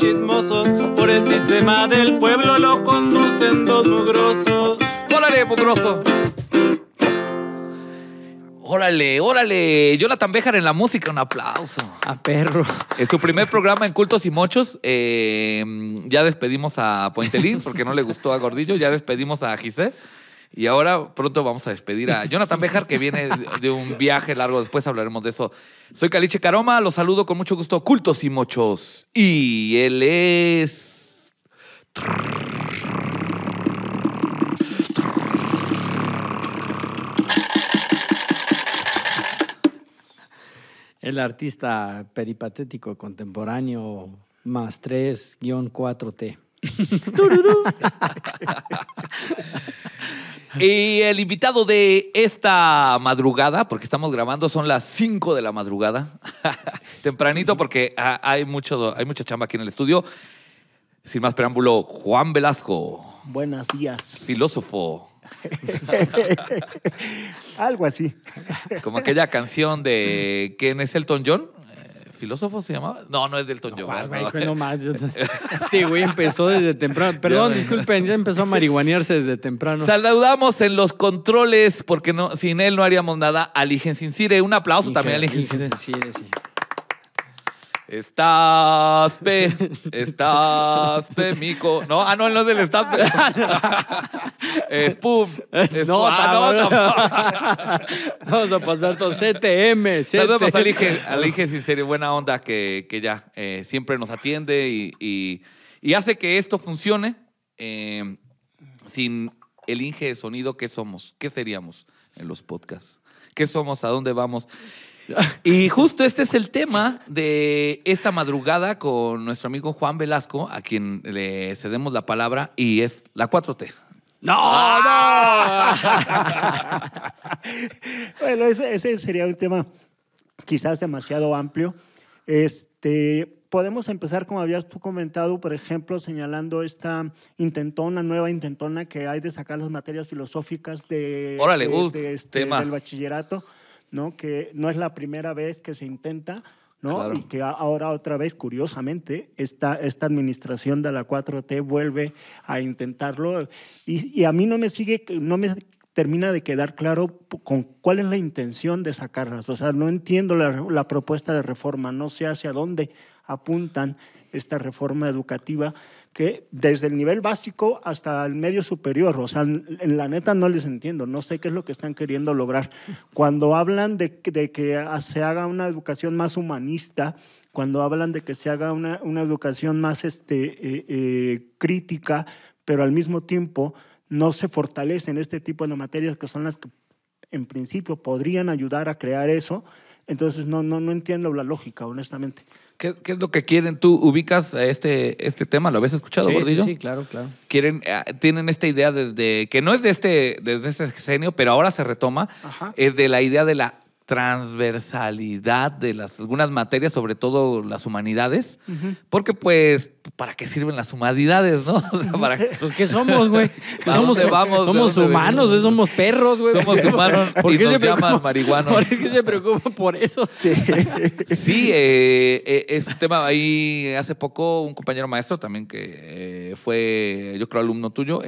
chismosos. Por el sistema del pueblo lo conducen dos mugrosos. ¡Órale, mugroso! Órale, órale. Jonathan Béjar en la música, un aplauso. A perro. En su primer programa en Cultos y Mochos, eh, ya despedimos a Pointelín porque no le gustó a Gordillo, ya despedimos a Gisé. Y ahora pronto vamos a despedir a Jonathan Bejar, que viene de un viaje largo. Después hablaremos de eso. Soy Caliche Caroma, los saludo con mucho gusto, cultos y mochos. Y él es. El artista peripatético contemporáneo más 3-4T. y el invitado de esta madrugada, porque estamos grabando, son las 5 de la madrugada, tempranito porque hay, mucho, hay mucha chamba aquí en el estudio. Sin más preámbulo, Juan Velasco. Buenos días. Filósofo. Algo así. Como aquella canción de ¿quién es Elton John? filósofo se llamaba. No, no es Delton John. este güey empezó desde temprano. Perdón, disculpen, ya empezó a marihuanearse desde temprano. Saludamos en los controles, porque no, sin él no haríamos nada. Aligen sire. un aplauso también Aligen sin Sí. Estás pe, estás pe, mico. No, ah, no, no es del estás pe. Es pum. no, ah, no, Vamos a pasar todo. CTM, CTM. Vamos a pasar al si Sincero, buena onda que, que ya eh, siempre nos atiende y, y, hace que esto funcione eh, sin el Inge de sonido que somos, qué seríamos en los podcasts, qué somos, a dónde vamos. Y justo este es el tema de esta madrugada con nuestro amigo Juan Velasco, a quien le cedemos la palabra, y es la 4T. ¡No! ¡No! ¡Ah! bueno, ese, sería un tema quizás demasiado amplio. Este, podemos empezar, como habías tú comentado, por ejemplo, señalando esta intentona, nueva intentona que hay de sacar las materias filosóficas de, este, del bachillerato. ¿no? Que no es la primera vez que se intenta, ¿no? Y que ahora otra vez, curiosamente, esta, esta administración de la 4T vuelve a intentarlo. Y, a mí no me sigue, no me termina de quedar claro con cuál es la intención de sacarlas. O sea, no entiendo la, la propuesta de reforma, no sé hacia dónde apuntan esta reforma educativa que desde el nivel básico hasta el medio superior, o sea, en la neta no les entiendo, no sé qué es lo que están queriendo lograr. Cuando hablan de, que se haga una educación más humanista, cuando hablan de que se haga una, educación más este, eh, eh, crítica, pero al mismo tiempo no se fortalecen este tipo de materias que son las que en principio podrían ayudar a crear eso, entonces no, no, no entiendo la lógica, honestamente. ¿Qué, es lo que quieren? ¿Tú ubicas este, este tema? ¿Lo habías escuchado, Gordillo? Sí, sí, claro, claro. Quieren, ah, tienen esta idea desde, que no es de este, desde este pero ahora se retoma, es de la idea de la transversalidad de las, algunas materias, sobre todo las humanidades, porque pues, ¿para qué sirven las humanidades, no? O Pues, ¿qué somos, güey? somos, vamos, somos humanos, somos perros, güey. Somos humanos ¿Por qué se llaman marihuanos. ¿Por qué se preocupan por eso? Sí, sí eh, eh, es tema ahí, hace poco un compañero maestro también que eh, fue, yo creo, alumno tuyo,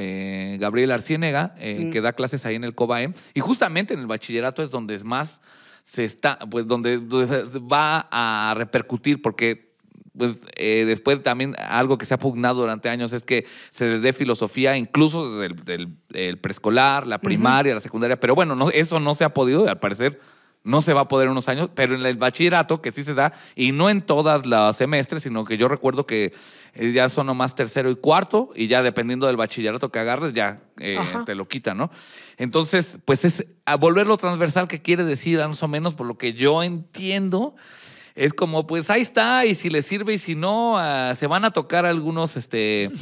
Gabriel Arciénega, que da clases ahí en el COBAEM, y justamente en el bachillerato es donde es más se está, pues donde, va a repercutir, porque pues eh, después también algo que se ha pugnado durante años es que se les dé filosofía incluso desde el, preescolar, la primaria, la secundaria, pero bueno, no, eso no se ha podido, al parecer no se va a poder en unos años, pero en el bachillerato, que sí se da, y no en todas las semestres, sino que yo recuerdo que eh, ya son nomás tercero y cuarto, y ya dependiendo del bachillerato que agarres, ya eh, te lo quitan. ¿no? Entonces, pues es a volverlo transversal, que quiere decir, más o menos, por lo que yo entiendo, es como, pues ahí está, y si le sirve y si no, ah, se van a tocar algunos, este...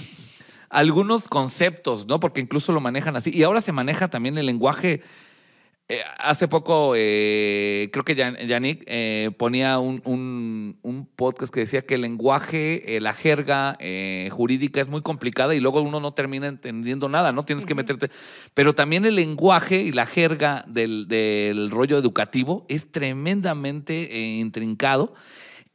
algunos conceptos, ¿no? Porque incluso lo manejan así. Y ahora se maneja también el lenguaje eh, hace poco, eh, creo que Yannick eh, ponía un, podcast que decía que el lenguaje, la jerga jurídica es muy complicada y luego uno no termina entendiendo nada, ¿no? Tienes que meterte. Pero también el lenguaje y la jerga del, rollo educativo es tremendamente intrincado.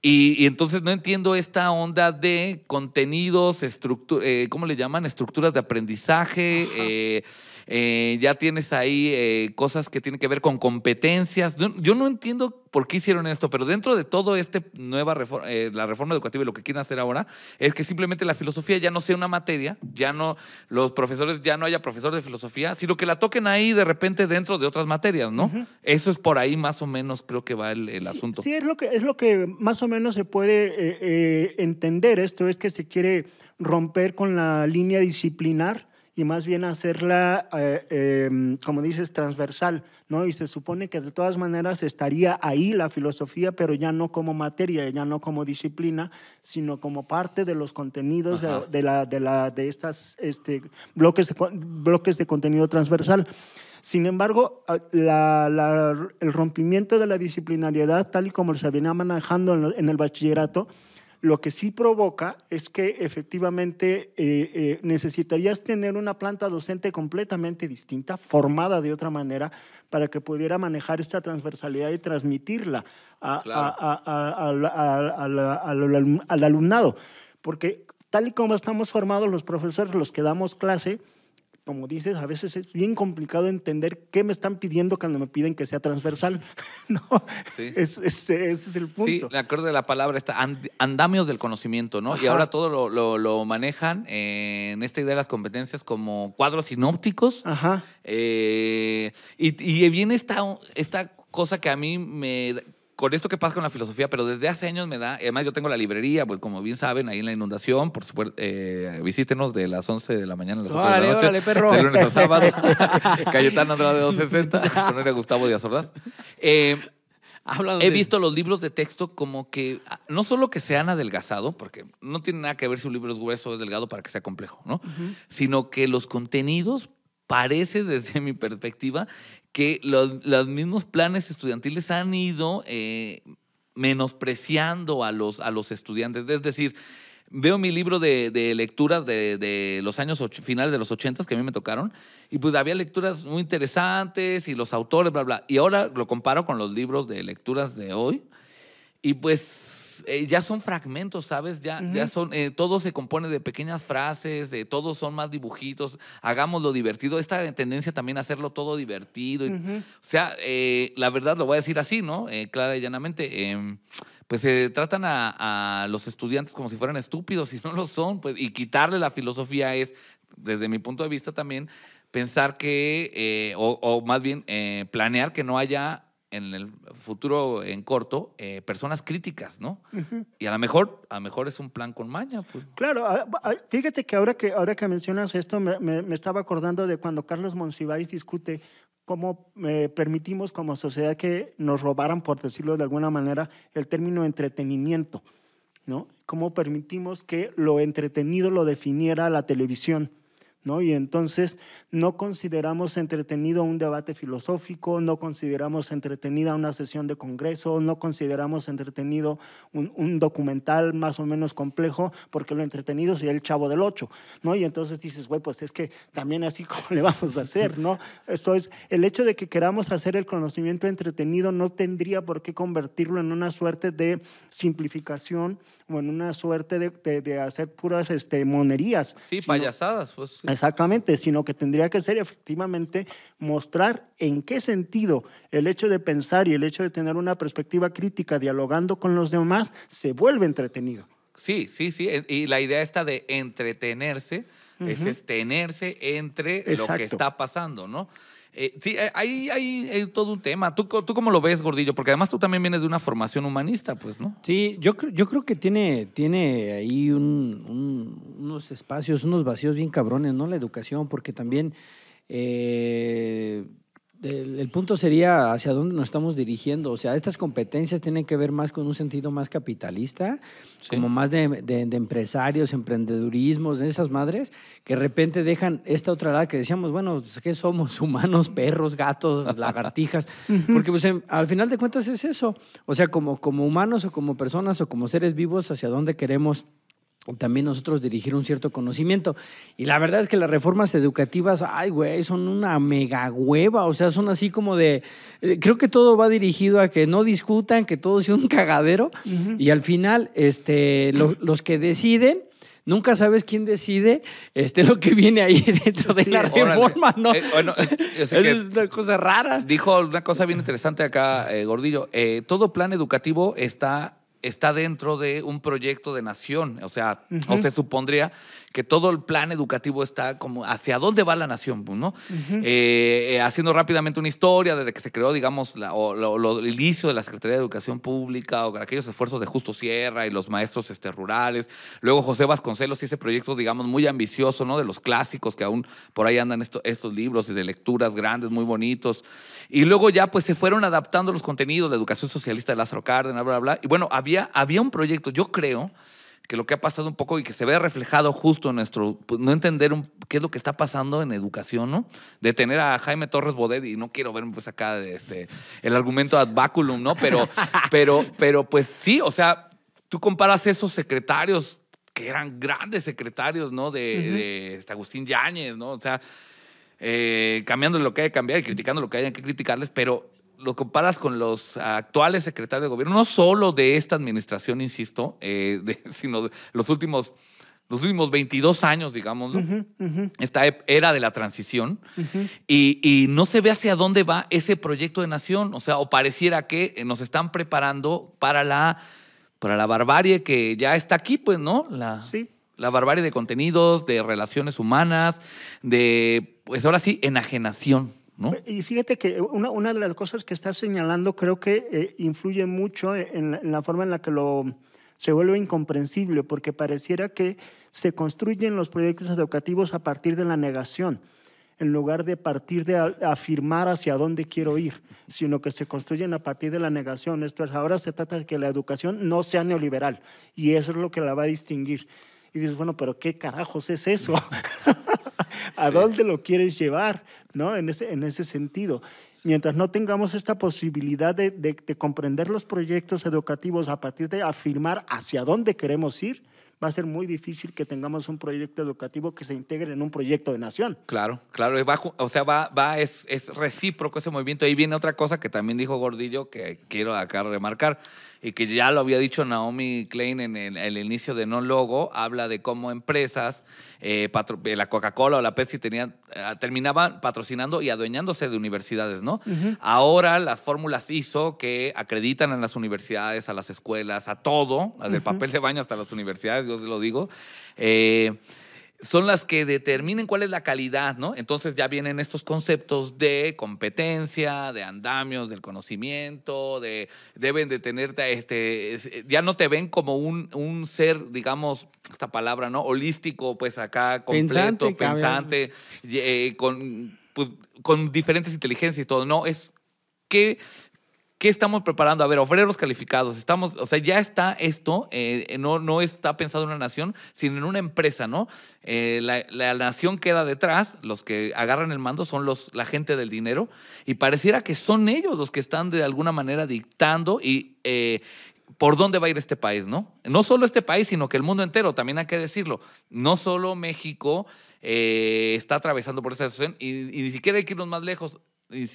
Y, entonces no entiendo esta onda de contenidos, estructura, ¿cómo le llaman? Estructuras de aprendizaje. Eh, ya tienes ahí eh, cosas que tienen que ver con competencias. Yo, no entiendo por qué hicieron esto, pero dentro de todo este nueva reforma, eh, la reforma educativa y lo que quieren hacer ahora es que simplemente la filosofía ya no sea una materia, ya no los profesores ya no haya profesores de filosofía, sino que la toquen ahí de repente dentro de otras materias, ¿no? Eso es por ahí más o menos creo que va el, asunto. Sí, es lo que es lo que más o menos se puede entender. Esto es que se quiere romper con la línea disciplinar y más bien hacerla, eh, em, como dices, transversal, ¿no? Y se supone que de todas maneras estaría ahí la filosofía, pero ya no como materia, ya no como disciplina, sino como parte de los contenidos de, de, la, de, de estas este, bloques, de, bloques de contenido transversal. Sin embargo, el rompimiento de la disciplinariedad, tal y como se venía manejando en el bachillerato, lo que sí provoca es que efectivamente eh, eh, necesitarías tener una planta docente completamente distinta, formada de otra manera, para que pudiera manejar esta transversalidad y transmitirla al alumnado. Porque tal y como estamos formados los profesores, los que damos clase, como dices, a veces es bien complicado entender qué me están pidiendo cuando me piden que sea transversal. no, ese es el punto. Sí, me acuerdo de la palabra está andamios del conocimiento, ¿no? Y ahora todo lo, manejan en esta idea de las competencias como cuadros sinópticos. Ajá. Eh, y, viene esta, esta cosa que a mí me con esto que pasa con la filosofía, pero desde hace años me da, además yo tengo la librería, pues como bien saben, ahí en la inundación, por supuesto, eh, visítenos de las 11 de la mañana a las 8 de la noche, de lunes a sábado, Cayetano Andrade 260, con Gustavo Díaz Ordaz. Eh, he visto los libros de texto como que no solo que se han adelgazado, porque no tiene nada que ver si un libro es grueso o es delgado para que sea complejo, ¿no? Sino que los contenidos parece desde mi perspectiva que los, mismos planes estudiantiles han ido eh, menospreciando a los, a los estudiantes. Es decir, veo mi libro de, lecturas de, los años finales de los 80 que a mí me tocaron, y pues había lecturas muy interesantes y los autores, bla, bla. Y ahora lo comparo con los libros de lecturas de hoy, y pues pues, eh, ya son fragmentos, ¿sabes? Ya, ya son, eh, todo se compone de pequeñas frases, de todos son más dibujitos, hagámoslo divertido. Esta tendencia también a hacerlo todo divertido. O sea, eh, la verdad lo voy a decir así, ¿no? clara y llanamente em, pues se tratan a, los estudiantes como si fueran estúpidos y no lo son, pues, y quitarle la filosofía es, desde mi punto de vista también, pensar que, o, más bien planear que no haya en el futuro en corto eh, personas críticas, ¿no? Y a lo mejor, a lo mejor es un plan con maña. Pues. Claro, fíjate que ahora que ahora que mencionas esto me, me, estaba acordando de cuando Carlos Monsiváis discute cómo eh, permitimos como sociedad que nos robaran, por decirlo de alguna manera, el término entretenimiento, ¿no? Cómo permitimos que lo entretenido lo definiera la televisión ¿No? Y entonces no consideramos entretenido un debate filosófico, no consideramos entretenida una sesión de congreso, no consideramos entretenido un, un documental más o menos complejo, porque lo entretenido sería el chavo del ocho, ¿no? Y entonces dices, güey, pues es que también así como le vamos a hacer, ¿no? Esto es, el hecho de que queramos hacer el conocimiento entretenido no tendría por qué convertirlo en una suerte de simplificación o en una suerte de, de, hacer puras este, monerías. Sí, payasadas, pues. Exactamente, sino que tendría que ser efectivamente mostrar en qué sentido el hecho de pensar y el hecho de tener una perspectiva crítica dialogando con los demás se vuelve entretenido. Sí, sí, sí. E, y la idea está de entretenerse, es tenerse entre lo que está pasando, ¿no? Eh, sí, eh, hay, hay, eh, todo un tema. ¿Tú, ¿Tú cómo lo ves, Gordillo? Porque además tú también vienes de una formación humanista, pues, ¿no? Sí, yo, yo creo que tiene, tiene ahí unos espacios, unos vacíos bien cabrones, ¿no? La educación, porque también el, punto sería hacia dónde nos estamos dirigiendo. O sea, estas competencias tienen que ver más con un sentido más capitalista, como más de, empresarios, emprendedurismos, de esas madres, que de repente dejan esta otra edad que decíamos, bueno, pues, ¿qué somos? Humanos, perros, gatos, lagartijas. Porque pues, em, al final de cuentas es eso. O sea, como, como humanos o como personas o como seres vivos, hacia dónde queremos también nosotros dirigir un cierto conocimiento. Y la verdad es que las reformas educativas, ay, güey, son una mega hueva, o sea, son así como de, eh, creo que todo va dirigido a que no discutan, que todo sea un cagadero, y al final, este, los que deciden... Nunca sabes quién decide este, lo que viene ahí dentro de la reforma, ¿no? Eh, bueno, es una cosa rara. Dijo una cosa bien interesante acá, eh, Gordillo. todo plan educativo está está dentro de un proyecto de nación, o sea, no o se supondría que todo el plan educativo está como hacia dónde va la nación, pues, ¿no? Eh, eh, haciendo rápidamente una historia desde que se creó, digamos, lo, el inicio de la Secretaría de Educación Pública o aquellos esfuerzos de Justo Sierra y los maestros este, rurales. Luego José Vasconcelos y ese proyecto, digamos, muy ambicioso, ¿no? De los clásicos que aún por ahí andan estos libros de lecturas grandes, muy bonitos. Y luego ya pues se fueron adaptando los contenidos, de educación socialista de Lázaro Cárdenas, bla, bla, bla. Y bueno, había, había un proyecto, yo creo, que lo que ha pasado un poco y que se ve reflejado justo en nuestro, pues, no entender qué es lo que está pasando en educación, ¿no? De tener a Jaime Torres Bodet y no quiero verme pues acá de este, el argumento ad baculum, ¿no? Pero, pero, pero pues sí, o sea, tú comparas esos secretarios que eran grandes secretarios, ¿no? De, este, Agustín Yáñez, ¿no? O sea, eh, cambiando lo que hay que cambiar y criticando lo que hay que criticarles, pero lo comparas con los actuales secretarios de gobierno, no solo de esta administración, insisto, eh, sino de los últimos, los últimos 22 años, digamos, esta era de la transición, y, no se ve hacia dónde va ese proyecto de nación, o sea, o pareciera que eh, nos están preparando para la, para la barbarie que ya está aquí, pues, ¿no? La, sí. La barbarie de contenidos, de relaciones humanas, de, pues ahora sí, enajenación. Y fíjate que una, una de las cosas que estás señalando creo que eh, influye mucho en la, forma en la que lo se vuelve incomprensible, porque pareciera que se construyen los proyectos educativos a partir de la negación en lugar de partir de afirmar hacia dónde quiero ir, sino que se construyen a partir de la negación. Esto es, ahora se trata de que la educación no sea neoliberal y eso es lo que la va a distinguir. Y dices, bueno, pero ¿qué carajos es eso? ¿A dónde lo quieres llevar? ¿No? En ese, en ese sentido. Mientras no tengamos esta posibilidad de, comprender los proyectos educativos a partir de afirmar hacia dónde queremos ir, va a ser muy difícil que tengamos un proyecto educativo que se integre en un proyecto de nación. Claro, claro, o sea, va, va, es, es recíproco ese movimiento. Ahí viene otra cosa que también dijo Gordillo que quiero acá remarcar y que ya lo había dicho Naomi Klein en el, inicio de No Logo, habla de cómo empresas, eh, eh, la Coca-Cola o la Pepsi tenían, eh, terminaban patrocinando y adueñándose de universidades, ¿no? Ahora las fórmulas ISO que acreditan en las universidades, a las escuelas, a todo, del papel de baño hasta las universidades, yo se lo digo. Eh, son las que determinen cuál es la calidad, ¿no? Entonces ya vienen estos conceptos de competencia, de andamios, del conocimiento, de deben de tenerte, este, eh, ya no te ven como un, un ser, digamos, esta palabra, ¿no? Holístico, pues acá, completo, pensante, eh, con, pues, con diferentes inteligencias y todo, no, es que ¿Qué estamos preparando? A ver, obreros calificados. Estamos, o sea, ya está esto, eh, eh, no, no está pensado en una nación, sino en una empresa, ¿no? Eh, la, nación queda detrás, los que agarran el mando son los, la gente del dinero, y pareciera que son ellos los que están de alguna manera dictando y por dónde va a ir este país, ¿no? No solo este país, sino que el mundo entero, también hay que decirlo. No solo México está atravesando por esa situación y, ni siquiera hay que irnos más lejos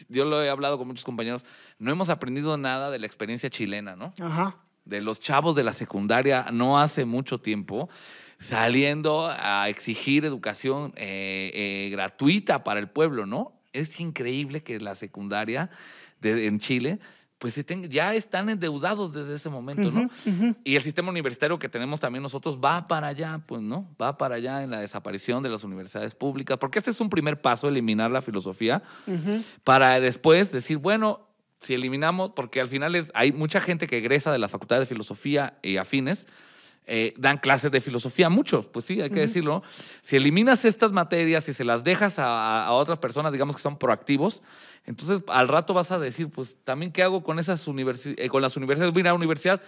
yo lo he hablado con muchos compañeros, no hemos aprendido nada de la experiencia chilena, ¿no? Ajá. De los chavos de la secundaria no hace mucho tiempo saliendo a exigir educación eh, eh, gratuita para el pueblo, ¿no? Es increíble que la secundaria en Chile pues ya están endeudados desde ese momento, ¿no? Y el sistema universitario que tenemos también nosotros va para allá, pues, ¿no? Va para allá en la desaparición de las universidades públicas, porque este es un primer paso, eliminar la filosofía, para después decir, bueno, si eliminamos, porque al final es, hay mucha gente que egresa de la Facultad de Filosofía y afines, eh, dan clases de filosofía, muchos, pues sí, hay que decirlo. Si eliminas estas materias y se las dejas a, otras personas, digamos que son proactivos, entonces al rato vas a decir, pues también qué hago con, esas eh, con las universidades, voy a la universidad,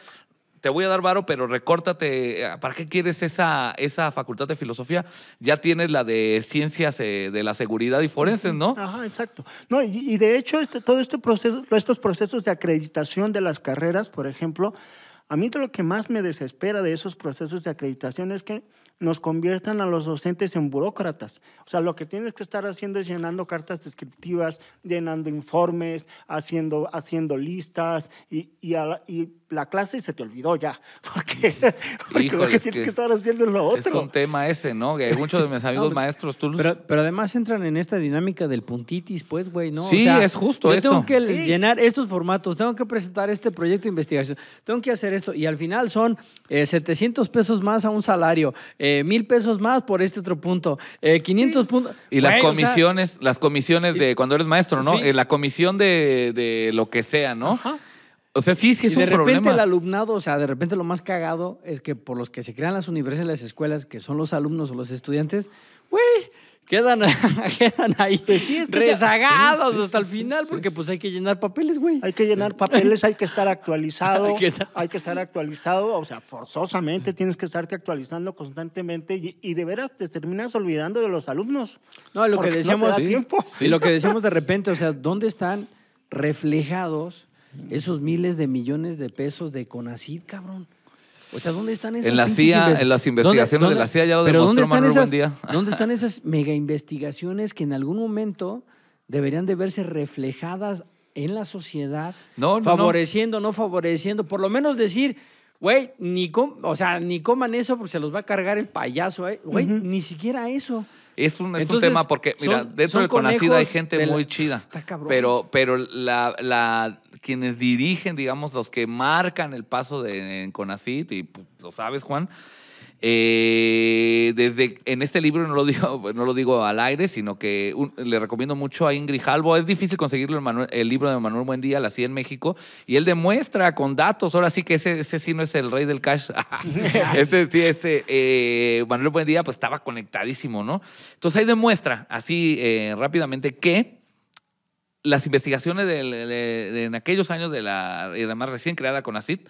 te voy a dar varo, pero recórtate, eh, ¿para qué quieres esa, esa facultad de filosofía? Ya tienes la de ciencias de la seguridad y forenses, ¿no? Ajá, exacto. No, y, y de hecho, este, todo este proceso, estos procesos de acreditación de las carreras, por ejemplo, a mí lo que más me desespera de esos procesos de acreditación es que nos conviertan a los docentes en burócratas. O sea, lo que tienes que estar haciendo es llenando cartas descriptivas, llenando informes, haciendo, haciendo listas y, la, y clase se te olvidó ya. Porque, lo que tienes que, estar haciendo es lo otro. Es un tema ese, ¿no? muchos de mis amigos maestros tú pero, además entran en esta dinámica del puntitis, pues, güey, ¿no? Sí, es justo yo eso. Tengo que llenar estos formatos, tengo que presentar este proyecto de investigación, tengo que hacer esto. Y al final son 700 eh, pesos más a un salario, eh, mil pesos más por este otro punto, 500 eh, puntos. Y las comisiones, las comisiones de cuando eres maestro, ¿no? la comisión de, lo que sea, ¿no? O sea, sí, sí es un problema. De repente el alumnado, o sea, de repente lo más cagado es que por los que se crean las universidades y las escuelas, que son los alumnos o los estudiantes, güey, Quedan, quedan ahí pues rezagados hasta el final porque pues hay que llenar papeles, güey. Hay que llenar papeles, hay que estar actualizado, hay, que estar... actualizado, o sea, forzosamente tienes que estarte actualizando constantemente y, de veras te terminas olvidando de los alumnos. No, lo que decíamos, Y lo que decíamos de repente, o sea, ¿dónde están reflejados esos miles de millones de pesos de CONACID, cabrón? O sea, ¿dónde están esas? En la en las investigaciones de la CIA ya lo demostró están Manuel esas, ¿Dónde están esas mega investigaciones que en algún momento deberían de verse reflejadas en la sociedad? No, Favoreciendo, no. no favoreciendo. Por lo menos decir, güey, ni o sea, ni coman eso porque se los va a cargar el payaso, ¿eh? güey. Ni siquiera eso. Es un, tema porque, mira, de dentro de conocido hay gente muy chida. Está cabrón. Pero, pero la quienes dirigen, digamos, los que marcan el paso de Conacit, y pues, lo sabes, Juan. Eh, desde en este libro no lo digo, no lo digo al aire, sino que le recomiendo mucho a Ingrid Halbo. Es difícil conseguirlo el, libro de Manuel Buendía, La CIA en México, y él demuestra con datos. Ahora sí que ese, sí no es el rey del cash. Este sí, eh, eh, Manuel Buendía pues estaba conectadísimo, ¿no? Entonces ahí demuestra así rápidamente que las investigaciones de, en aquellos años de la, y además recién creada con ACID,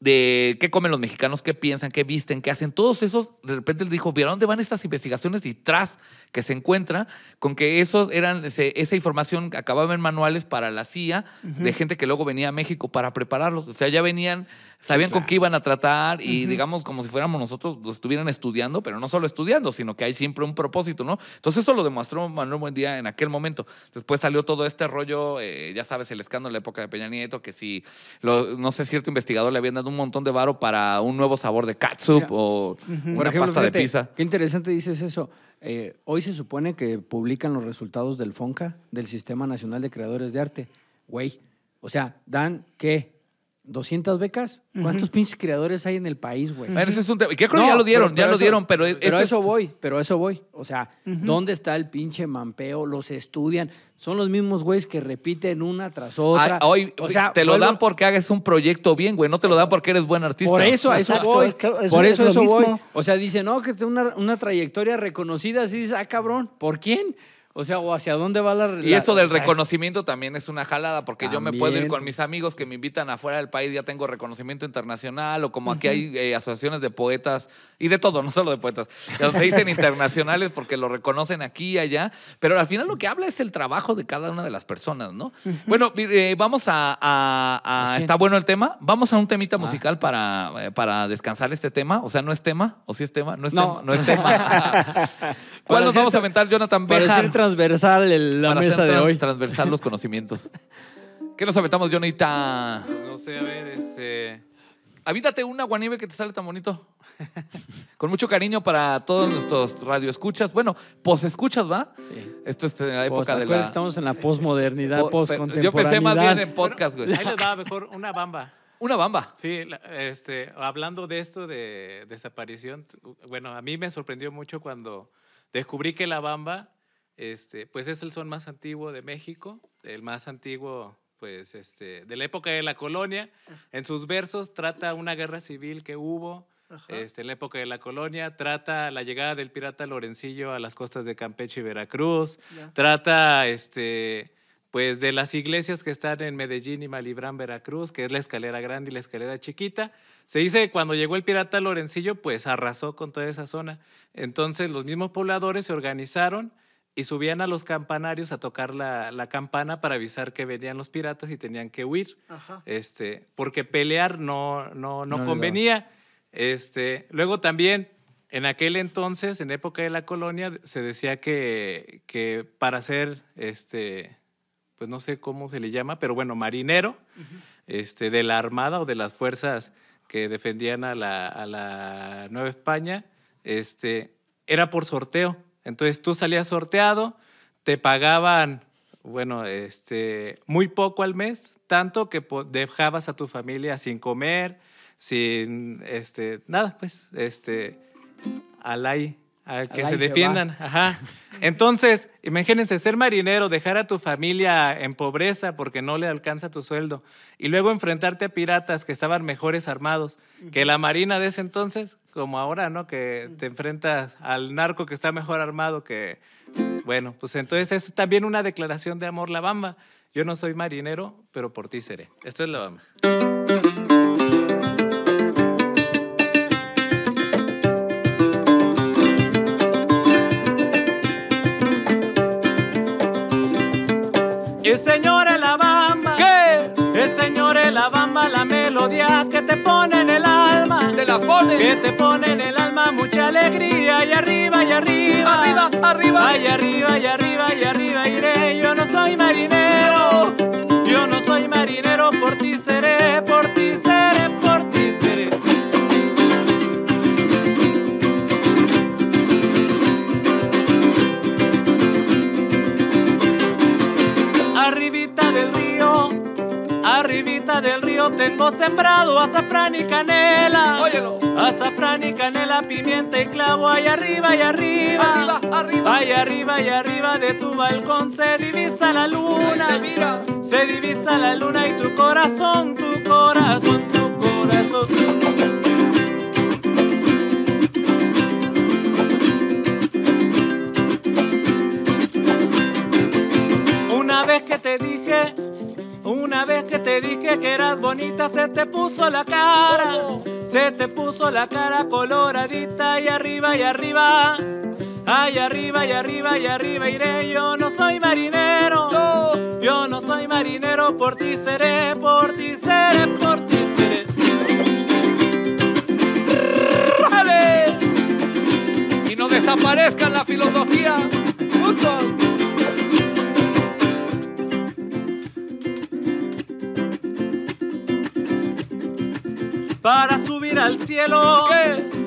de qué comen los mexicanos, qué piensan, qué visten, qué hacen, todos esos, de repente él dijo, ¿a dónde van estas investigaciones? Y tras que se encuentra con que esos eran, esa información acababa en manuales para la CIA, de gente que luego venía a México para prepararlos, o sea, ya venían Sabían con qué iban a tratar y digamos como si fuéramos nosotros, los estuvieran estudiando, pero no solo estudiando, sino que hay siempre un propósito, ¿no? Entonces eso lo demostró Manuel Buendía en aquel momento. Después salió todo este rollo, eh, ya sabes, el escándalo de la época de Peña Nieto, que si, no sé, cierto investigador le habían dado un montón de varo para un nuevo sabor de catsup o una pasta de pizza. Qué interesante dices eso. Eh, hoy se supone que publican los resultados del FONCA, del Sistema Nacional de Creadores de Arte. Güey, o sea, dan, que... 200 becas. ¿Cuántos pinches creadores hay en el país, güey? ese es un tema. creo ya lo dieron, ya lo dieron, pero. Eso voy, pero eso voy. O sea, ¿dónde está el pinche mampeo? Los estudian. Son los mismos güeyes que repiten una tras otra. Ah, hoy, o sea, te lo dan porque hagas un proyecto bien, güey. No te lo dan porque eres buen artista. Por eso, a eso pues voy. Por eso, eso voy. O sea, dicen, no, que tengo una, una trayectoria reconocida. Así dice, ah, cabrón, ¿por quién? O sea, o hacia dónde va la Y esto del reconocimiento también es una jalada, porque yo me puedo ir con mis amigos que me invitan afuera del país, ya tengo reconocimiento internacional, o como aquí hay eh, asociaciones de poetas, y de todo, no solo de poetas, se dicen internacionales porque lo reconocen aquí y allá, pero al final lo que habla es el trabajo de cada una de las personas, ¿no? Bueno, eh, vamos a... está bueno el tema, vamos a un temita ah. musical para, eh, para descansar este tema, o sea, no es tema, o si sí es tema, no es tema, no es tema. ¿Cuál nos vamos a aventar, Jonathan Para ser transversal la mesa de hoy. Transversal los conocimientos. ¿Qué nos aventamos, Jonita? No sé, a ver, este. Avítate una nieve que te sale tan bonito. Con mucho cariño para todos nuestros radioescuchas. Bueno, posescuchas, ¿va? Sí. Esto es en eh, la época de la... Estamos en la posmodernidad, po- yo pensé más bien en podcast, güey. Ahí les daba mejor una bamba. Una bamba. Sí, este, hablando de esto de desaparición, bueno, a mí me sorprendió mucho cuando descubrí que la bamba, este, pues es el son más antiguo de México, el más antiguo, pues, este, de la época de la colonia. En sus versos trata una guerra civil que hubo, este, en la época de la colonia, trata la llegada del pirata Lorencillo a las costas de Campeche y Veracruz, trata este, pues de las iglesias que están en Medellín y Malibrán, Veracruz, que es la escalera grande y la escalera chiquita. Se dice que cuando llegó el pirata Lorencillo, pues arrasó con toda esa zona. Entonces los mismos pobladores se organizaron y subían a los campanarios a tocar la, la campana para avisar que venían los piratas y tenían que huir, este, porque pelear no, no, no, convenía. Este, luego también en aquel entonces, en época de la colonia, se decía que, que para hacer... este, pues no sé cómo se le llama, pero bueno, marinero este, de la Armada o de las fuerzas que defendían a la, Nueva España, este, era por sorteo. Entonces tú salías sorteado, te pagaban, bueno, este, muy poco al mes, tanto que dejabas a tu familia sin comer, sin, este, nada, pues, este, al aire que se defiendan. Ajá. Entonces, imagínense ser marinero, dejar a tu familia en pobreza porque no le alcanza tu sueldo y luego enfrentarte a piratas que estaban mejores armados que la marina de ese entonces, como ahora, ¿no? Que te enfrentas al narco que está mejor armado que. Bueno, pues entonces es también una declaración de amor, la bamba. Yo no soy marinero, pero por ti seré. Esto es la bamba. El Señor es la bamba. ¿Qué? El Señor es la bamba, la melodía que te pone en el alma. Te la pone. Que te pone en el alma mucha alegría. Y arriba, y arriba. Arriba, arriba. allá arriba, y arriba, y arriba iré. Yo no soy marinero. Yo no soy marinero, por ti seré, por ti seré. Tengo sembrado azafrán y canela. Óyelo. Azafrán y canela, pimienta y clavo. Allá arriba, y arriba. Arriba, arriba. Allá arriba, y arriba de tu balcón se divisa la luna. Este, mira. Se divisa la luna y tu corazón, tu corazón, tu corazón. Una vez que te dije dije que eras bonita, se te puso la cara. Se te puso la cara coloradita y arriba y arriba. Ay, arriba y arriba y arriba iré, yo no soy marinero. Yo no soy marinero, por ti seré, por ti seré, por ti seré. Y no desaparezca la filosofía. Para subir al cielo,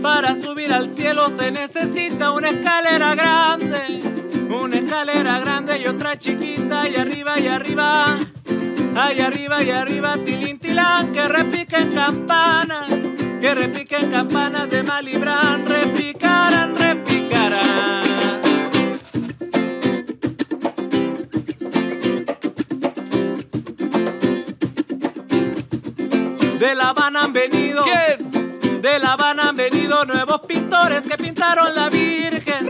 para subir al cielo se necesita una escalera grande, una escalera grande y otra chiquita y arriba y arriba, ahí arriba y arriba, tilín que repiquen campanas, que repiquen campanas de Malibran, repicarán, repicarán. De La Habana han venido. De La Habana han venido nuevos pintores que pintaron la Virgen.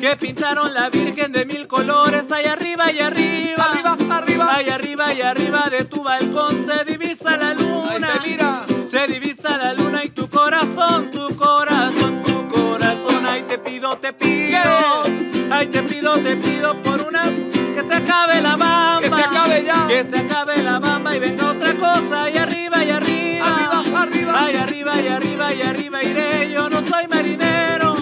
Que pintaron la Virgen de mil colores. Allá arriba y arriba. Arriba, arriba. Allá arriba y arriba de tu balcón se divisa la luna. se mira. Se divisa la luna y tu corazón, tu corazón, tu corazón. Ay te pido, te pido. Ay te pido, te pido por una que se acabe la bamba. Que se acabe ya. Que se acabe la bamba y venga otra cosa. y arriba iré. Yo no soy marinero,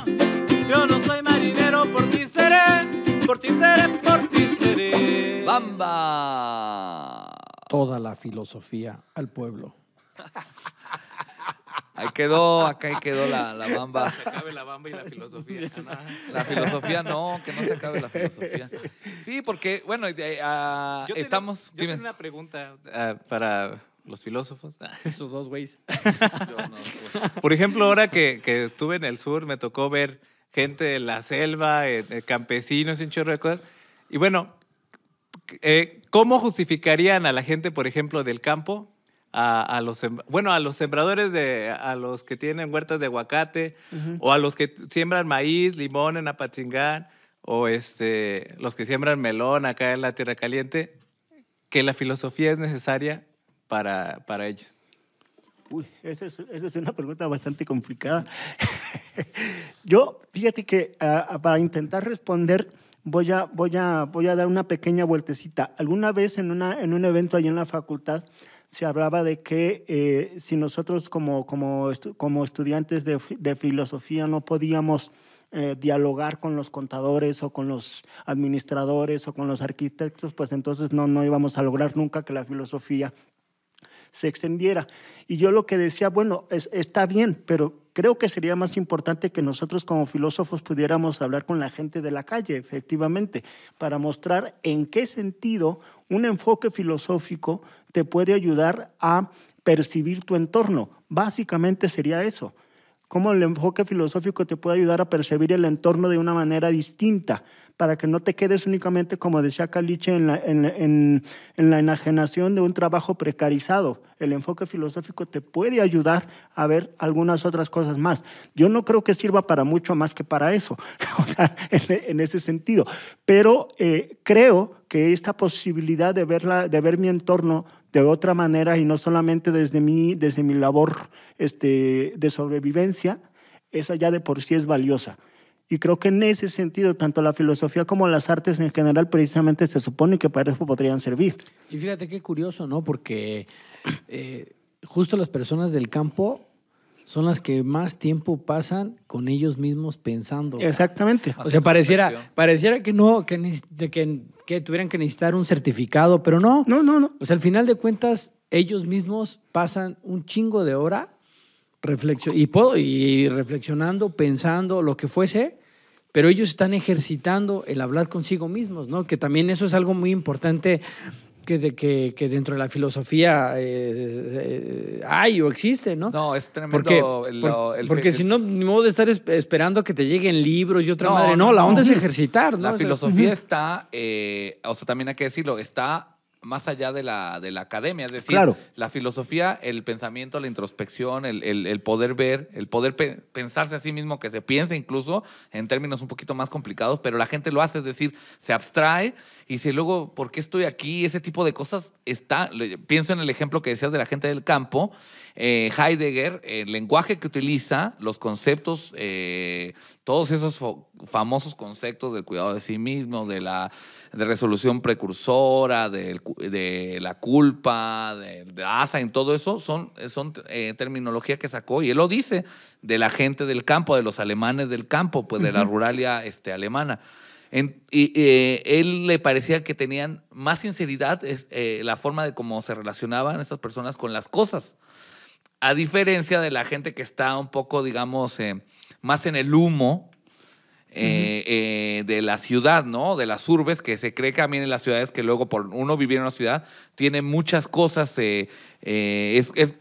yo no soy marinero, por ti seré, por ti seré, por ti seré. ¡Bamba! Toda la filosofía al pueblo. Ahí quedó, acá ahí quedó la, la bamba. Que se acabe la bamba y la filosofía. La filosofía no, que no se acabe la filosofía. Sí, porque, bueno, ah, estamos. una pregunta ah, para los filósofos. Esos ah. dos güeyes. Por ejemplo, ahora que, que, estuve en el sur, me tocó ver gente de la selva, eh, campesinos y un chorro de cosas. Y bueno, eh, ¿cómo justificarían a la gente, por ejemplo, del campo? A, los bueno a los sembradores de a los que tienen huertas de aguacate o a los que siembran maíz limón en Apachingán o este los que siembran melón acá en la tierra caliente que la filosofía es necesaria para, ellos? Uy, esa es, una pregunta bastante complicada. Yo, fíjate que ah, ah, para intentar responder, voy a, voy, a, voy a dar una pequeña vueltecita. Alguna vez en, una, en un evento ahí en la facultad se hablaba de que eh, si nosotros como, como, como estudiantes de, filosofía no podíamos eh, dialogar con los contadores o con los administradores o con los arquitectos, pues entonces no, no íbamos a lograr nunca que la filosofía se extendiera. Y yo lo que decía, bueno, es, está bien, pero creo que sería más importante que nosotros como filósofos pudiéramos hablar con la gente de la calle, efectivamente, para mostrar en qué sentido un enfoque filosófico te puede ayudar a percibir tu entorno. Básicamente sería eso cómo el enfoque filosófico te puede ayudar a percibir el entorno de una manera distinta, para que no te quedes únicamente, como decía Caliche, en la, enajenación de un trabajo precarizado. El enfoque filosófico te puede ayudar a ver algunas otras cosas más. Yo no creo que sirva para mucho más que para eso, en, ese sentido. Pero eh, creo que esta posibilidad de, verla, de ver mi entorno de otra manera y no solamente desde mi, desde mi labor este, de sobrevivencia, esa ya de por sí es valiosa. Y creo que en ese sentido, tanto la filosofía como las artes en general, precisamente se supone que para eso podrían servir. Y fíjate qué curioso, ¿no? Porque eh, justo las personas del campo son las que más tiempo pasan con ellos mismos pensando. Exactamente. O sea, pareciera, pareciera que no, que, que, que, tuvieran que necesitar un certificado, pero no. No, no, no. Pues al final de cuentas, ellos mismos pasan un chingo de hora y, y reflexionando, pensando, lo que fuese, pero ellos están ejercitando el hablar consigo mismos, ¿no? Que también eso es algo muy importante que, de, que, que dentro de la filosofía eh, eh, eh, hay o existe, ¿no? No, es tremendo. Porque, el, porque si no, ni modo de estar esperando que te lleguen libros y otra no, madre. No, la onda es ejercitar, ¿no? La filosofía está, o sea, también hay que decirlo, está más allá de la, de la academia. Es decir, la filosofía, el pensamiento, la introspección, el, poder ver, el poder pensarse a sí mismo, que se piense incluso en términos un poquito más complicados, pero la gente lo hace, es decir, se abstrae y si luego, ¿por qué estoy aquí? Ese tipo de cosas está, pienso en el ejemplo que decías de la gente del campo, eh, Heidegger, el lenguaje que utiliza, los conceptos, eh, todos esos famosos conceptos del cuidado de sí mismo, de la de resolución precursora, de, la culpa, de, asa en todo eso son, son eh, terminología que sacó y él lo dice de la gente del campo, de los alemanes del campo, pues de la ruralia este, alemana. y él le parecía que tenían más sinceridad la forma de cómo se relacionaban esas personas con las cosas. A diferencia de la gente que está un poco, digamos, eh, más en el humo, eh, eh, de la ciudad, ¿no? De las urbes, que se cree también en las ciudades que luego por uno vivir en una ciudad tiene muchas cosas,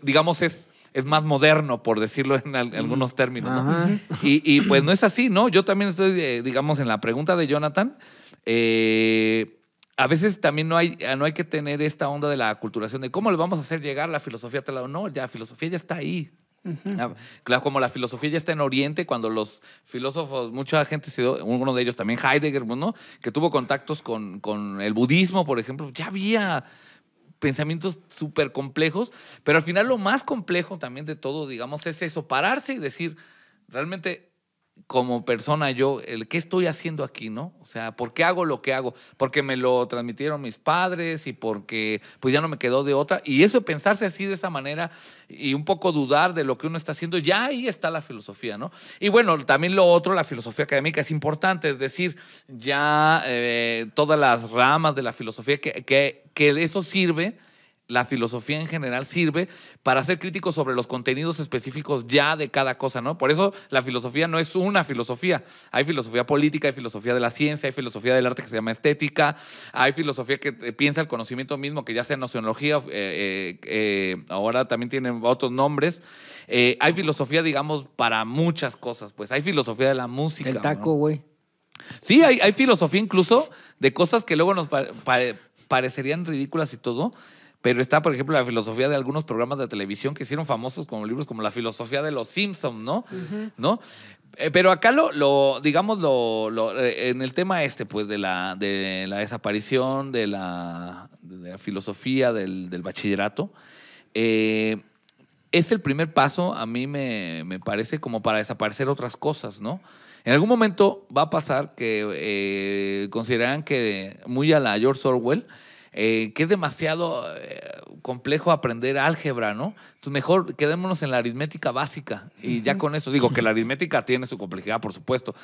digamos, es, es más moderno, por decirlo en, algunos términos, ¿no? y, pues no es así, ¿no? Yo también estoy, digamos, en la pregunta de Jonathan, a veces también no hay, ah, no hay que tener esta onda de la aculturación de cómo le vamos a hacer llegar la filosofía a tal lado. No, ya la filosofía ya está ahí. Ah, claro, como la filosofía ya está en Oriente, cuando los filósofos, mucha gente, uno de ellos también, Heidegger, que tuvo contactos con, con el budismo, por ejemplo, ya había pensamientos súper complejos, pero al final lo más complejo también de todo, digamos, es eso, pararse y decir, realmente como persona yo, el qué estoy haciendo aquí, ¿no? O sea, ¿por qué hago lo que hago? Porque me lo transmitieron mis padres y porque pues ya no me quedó de otra. Y eso pensarse así de esa manera y un poco dudar de lo que uno está haciendo, ya ahí está la filosofía, ¿no? Y bueno, también lo otro, la filosofía académica es importante, es decir, ya eh, todas las ramas de la filosofía que, que, que eso sirve la filosofía en general sirve para ser crítico sobre los contenidos específicos ya de cada cosa, ¿no? Por eso la filosofía no es una filosofía. Hay filosofía política, hay filosofía de la ciencia, hay filosofía del arte que se llama estética, hay filosofía que eh, piensa el conocimiento mismo, que ya sea nociónología, eh, eh, ahora también tienen otros nombres. hay filosofía, digamos, para muchas cosas, pues. Hay filosofía de la música. El taco, güey. Sí, hay, filosofía incluso de cosas que luego nos parecerían ridículas y todo, pero está, por ejemplo, la filosofía de algunos programas de televisión que hicieron famosos como libros como la filosofía de los Simpsons, ¿no? ¿No? Eh, pero acá lo, lo digamos, eh, en el tema este, pues, de la, de la desaparición de la, filosofía del, bachillerato, eh, es el primer paso, a mí me, me, parece, como para desaparecer otras cosas, ¿no? En algún momento va a pasar que consideran que, muy a la George Orwell, eh, que es demasiado eh, complejo aprender álgebra, ¿no? Entonces mejor quedémonos en la aritmética básica y ya con eso digo que la aritmética tiene su complejidad, por supuesto,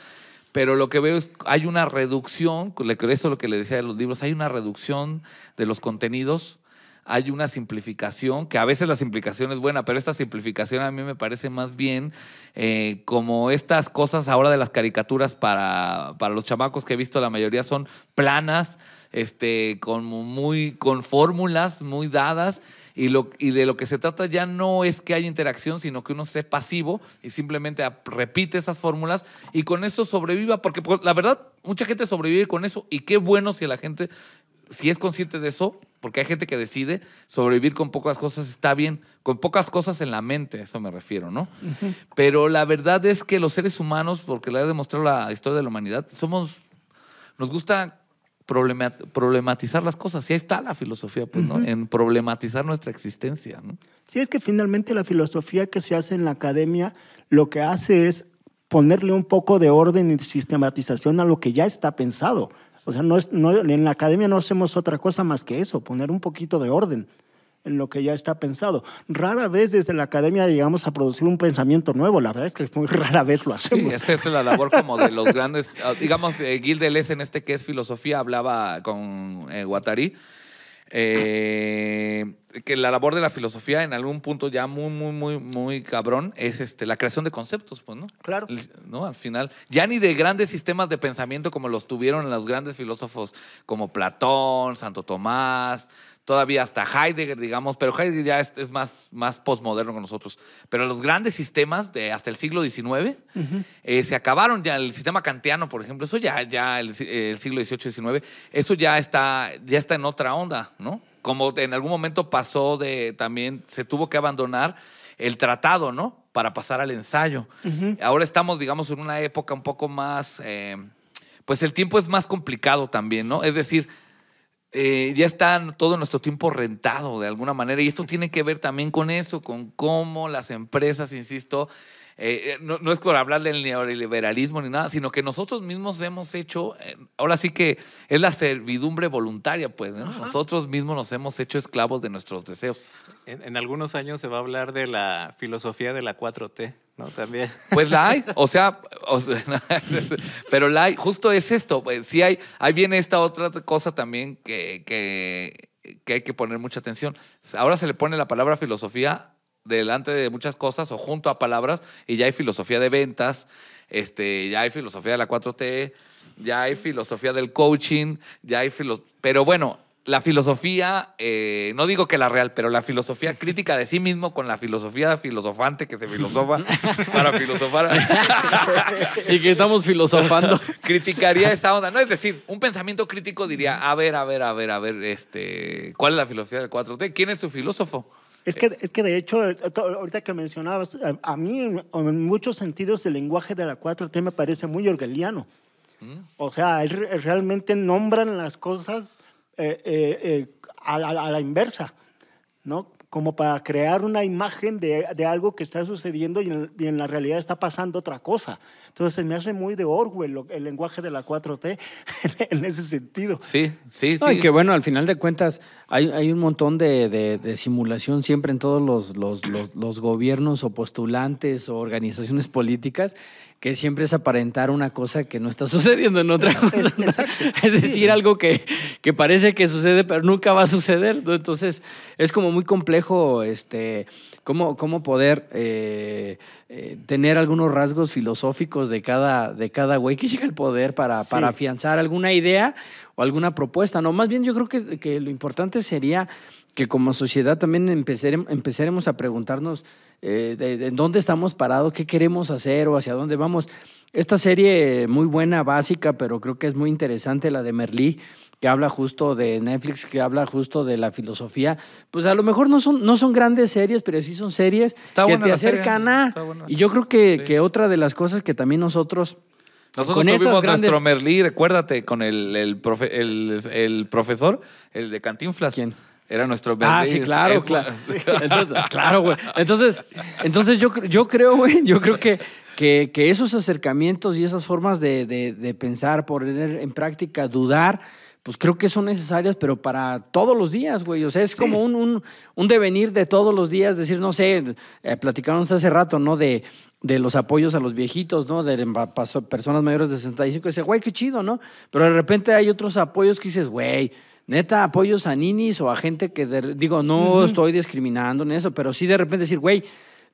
pero lo que veo es hay una reducción, eso es lo que le decía de los libros, hay una reducción de los contenidos hay una simplificación, que a veces la simplificación es buena, pero esta simplificación a mí me parece más bien eh, como estas cosas ahora de las caricaturas para, para los chamacos que he visto, la mayoría son planas, este, con, muy, con fórmulas muy dadas. Y, lo, y, de lo que se trata ya no es que haya interacción, sino que uno sea pasivo y simplemente repite esas fórmulas y con eso sobreviva, porque, pues, la verdad, mucha gente sobrevive con eso y qué bueno si la gente, si es consciente de eso, porque hay gente que decide sobrevivir con pocas cosas, está bien, con pocas cosas en la mente, eso me refiero, ¿no? Pero la verdad es que los seres humanos, porque lo ha demostrado la historia de la humanidad, somos, nos gusta problematizar las cosas. Y ahí está la filosofía, pues, En problematizar nuestra existencia, ¿no? Sí, es que finalmente la filosofía que se hace en la academia lo que hace es ponerle un poco de orden y sistematización a lo que ya está pensado. O sea, no es, en la academia no hacemos otra cosa más que eso, poner un poquito de orden en lo que ya está pensado. Rara vez desde la academia llegamos a producir un pensamiento nuevo, la verdad es que muy rara vez lo hacemos. Sí, esa es la labor como de los grandes, ah, digamos, eh, Gil en este que es filosofía, hablaba con eh, eh, que la labor de la filosofía en algún punto ya muy, muy, muy, muy cabrón es este, la creación de conceptos, pues, ¿no? Claro. ¿No? Al final, ya ni de grandes sistemas de pensamiento como los tuvieron los grandes filósofos como Platón, Santo Tomás, todavía hasta Heidegger, digamos, pero Heidegger ya es, más, más posmoderno que nosotros. Pero los grandes sistemas de hasta el siglo XIX eh, se acabaron ya. El sistema kantiano, por ejemplo, eso ya, ya el, eh, siglo XVIII, XIX, eso ya está, ya está en otra onda, ¿no? Como en algún momento pasó de, también se tuvo que abandonar el tratado, ¿no? Para pasar al ensayo. Ahora estamos, digamos, en una época un poco más, eh, pues el tiempo es más complicado también, ¿no? Es decir, eh, ya está todo nuestro tiempo rentado de alguna manera. Y esto tiene que ver también con eso, con cómo las empresas, insisto, eh, eh, no, es por hablar del neoliberalismo ni nada, sino que nosotros mismos hemos hecho, eh, ahora sí que es la servidumbre voluntaria, pues, nosotros mismos nos hemos hecho esclavos de nuestros deseos. En, algunos años se va a hablar de la filosofía de la 4T. ¿no? También. Pues la hay, o sea, pero la hay, justo es esto, pues, sí hay, ahí viene esta otra cosa también que hay que poner mucha atención. Ahora se le pone la palabra filosofía delante de muchas cosas o junto a palabras y ya hay filosofía de ventas, este, ya hay filosofía de la 4T, ya hay filosofía del coaching, ya hay filosofía, pero bueno, la filosofía, eh, no digo que la real, pero la filosofía crítica de sí mismo con la filosofía filosofante que se filosofa para filosofar. y que estamos filosofando. Criticaría esa onda. No, es decir, un pensamiento crítico diría, a ver, a ver, a ver, a ver, este, ¿cuál es la filosofía del 4T? ¿Quién es su filósofo? Es que, de hecho, ahorita que mencionabas, a, mí en, muchos sentidos el lenguaje de la 4T me parece muy orgeliano. Mm. O sea, realmente nombran las cosas eh, eh, eh, a, la, inversa, ¿no? Como para crear una imagen de, algo que está sucediendo y en, la realidad está pasando otra cosa. Entonces me hace muy de Orwell el lenguaje de la 4T en ese sentido. Sí, sí, sí. que bueno, al final de cuentas hay, un montón de, simulación siempre en todos los, gobiernos o postulantes o organizaciones políticas que siempre es aparentar una cosa que no está sucediendo en otra cosa. es decir, algo que, parece que sucede, pero nunca va a suceder. Entonces, es como muy complejo este, cómo, cómo poder eh, eh, tener algunos rasgos filosóficos de cada, de cada güey que llega al poder para, para afianzar alguna idea o alguna propuesta. No, más bien yo creo que, lo importante sería que como sociedad también empezaremos a preguntarnos en eh, dónde estamos parados, qué queremos hacer o hacia dónde vamos. Esta serie muy buena, básica, pero creo que es muy interesante la de Merlí, que habla justo de Netflix, que habla justo de la filosofía. Pues a lo mejor no son, no son grandes series, pero sí son series Está que te acercan Y yo creo que, otra de las cosas que también nosotros... Nosotros tuvimos nuestro Merlí, recuérdate, con el, el, profesor, el de Cantinflas. ¿Quién? Era nuestro Ah, sí, claro, claro. claro, güey. Entonces, entonces yo, yo creo, güey, yo creo que, que, esos acercamientos y esas formas de, de, pensar, poner en práctica, dudar, pues creo que son necesarias, pero para todos los días, güey. O sea, es como un, un, devenir de todos los días, decir, no sé, eh, platicábamos hace rato, ¿no? De, de los apoyos a los viejitos, ¿no? De personas mayores de 65, dice, güey, qué chido, ¿no? Pero de repente hay otros apoyos que dices, güey, neta, apoyos a ninis o a gente que, digo, no estoy discriminando en eso, pero sí de repente decir, güey,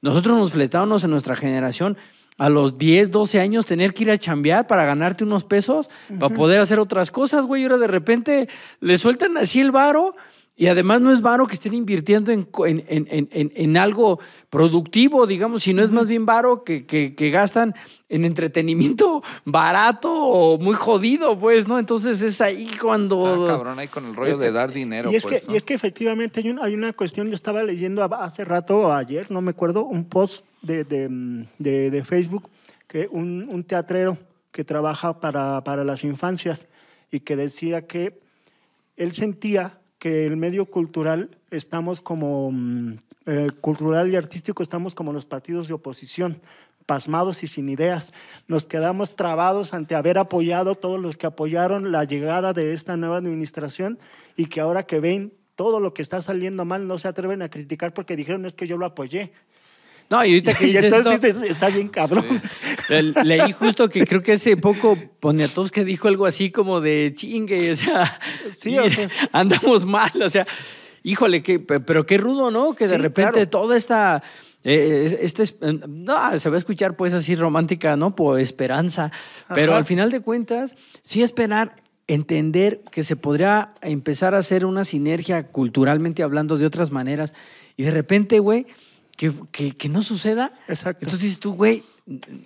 nosotros nos fletábamos en nuestra generación a los 10, 12 años tener que ir a chambear para ganarte unos pesos, para poder hacer otras cosas, güey. Y ahora de repente le sueltan así el varo y además no es varo que estén invirtiendo en, en, en, algo productivo, digamos, sino es más bien varo que, gastan en entretenimiento barato o muy jodido, pues, ¿no? Entonces es ahí cuando... Está cabrón ahí con el rollo de dar dinero. Y es, pues, que, y es que efectivamente hay, una cuestión, yo estaba leyendo hace rato ayer, no me acuerdo, un post de, Facebook, que un, teatrero que trabaja para, para las infancias y que decía que él sentía el medio cultural estamos como, mm, eh, cultural y artístico estamos como los partidos de oposición, pasmados y sin ideas. Nos quedamos trabados ante haber apoyado todos los que apoyaron la llegada de esta nueva administración y que ahora que ven todo lo que está saliendo mal no se atreven a criticar porque dijeron es que yo lo apoyé. No, y ahorita que entonces está bien cabrón. Leí justo que creo que hace poco que dijo algo así como de chingue, o sea, sí, o sea. andamos mal, o sea, híjole, que, pero qué rudo, ¿no? Que de repente toda esta... Eh, este eh, no, se va a escuchar pues así romántica, ¿no? Por esperanza. Pero al final de cuentas, sí esperar entender que se podría empezar a hacer una sinergia culturalmente hablando de otras maneras. Y de repente, güey, que, que, no suceda. Exacto. Entonces dices tú, güey,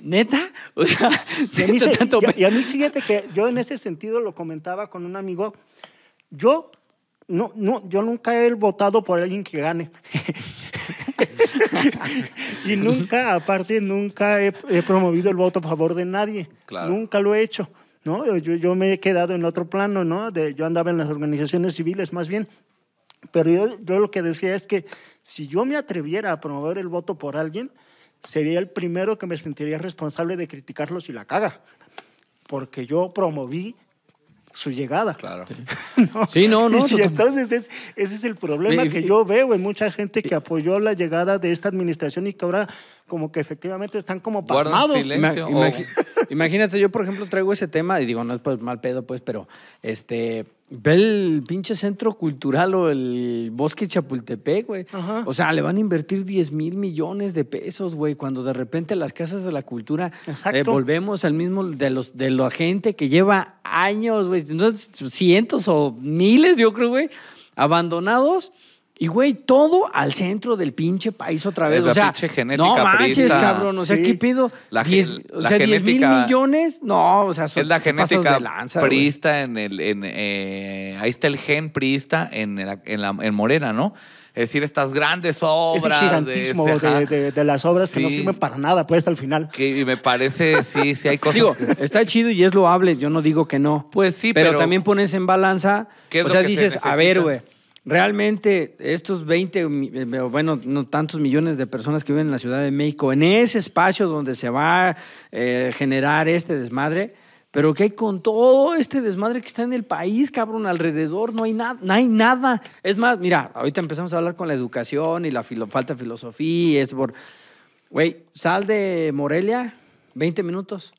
neta, o sea, y a, mí tanto... y, a mí fíjate que yo en ese sentido lo comentaba con un amigo, yo no, no, yo nunca he votado por alguien que gane. y nunca, aparte, nunca he, promovido el voto a favor de nadie. Nunca lo he hecho. ¿no? Yo, yo, me he quedado en otro plano, ¿no? De, yo andaba en las organizaciones civiles más bien. Pero yo, yo lo que decía es que si yo me atreviera a promover el voto por alguien, sería el primero que me sentiría responsable de criticarlo si la caga, porque yo promoví su llegada. Claro. Sí, no, no. entonces es, ese es el problema que yo veo en mucha gente que apoyó la llegada de esta administración y que ahora como que efectivamente están como pasmados. Silencio, Imagínate, yo por ejemplo traigo ese tema y digo, no es pues mal pedo pues, pero este Ve el pinche centro cultural o el bosque Chapultepec, güey. O sea, le van a invertir 10 mil millones de pesos, güey, cuando de repente las casas de la cultura eh, volvemos al mismo de los de la gente que lleva años, güey, cientos o miles, yo creo, güey, abandonados y güey, todo al centro del pinche país otra vez. o sea, no manches, cabrón. O sea, ¿qué pido? La, diez, o sea, 10 mil millones. No, o sea, son, es la genética de priista en el. Eh, ahí está el gen prista en, en, Morena, ¿no? Es decir, estas grandes obras. el gigantismo de, de, las obras que no sirven para nada, pues, al final. Y me parece, sí, sí hay cosas. Digo, está chido y es loable, yo no digo que no. Pues sí, pero. Pero también pones en balanza. O sea, dices, a ver, güey realmente estos 20, eh, eh, bueno, no tantos millones de personas que viven en la Ciudad de México, en ese espacio donde se va a eh, generar este desmadre, pero ¿qué hay con todo este desmadre que está en el país, cabrón? Alrededor no hay nada, no hay nada. Es más, mira, ahorita empezamos a hablar con la educación y la falta de filosofía, es por... Güey, sal de Morelia, 20 minutos.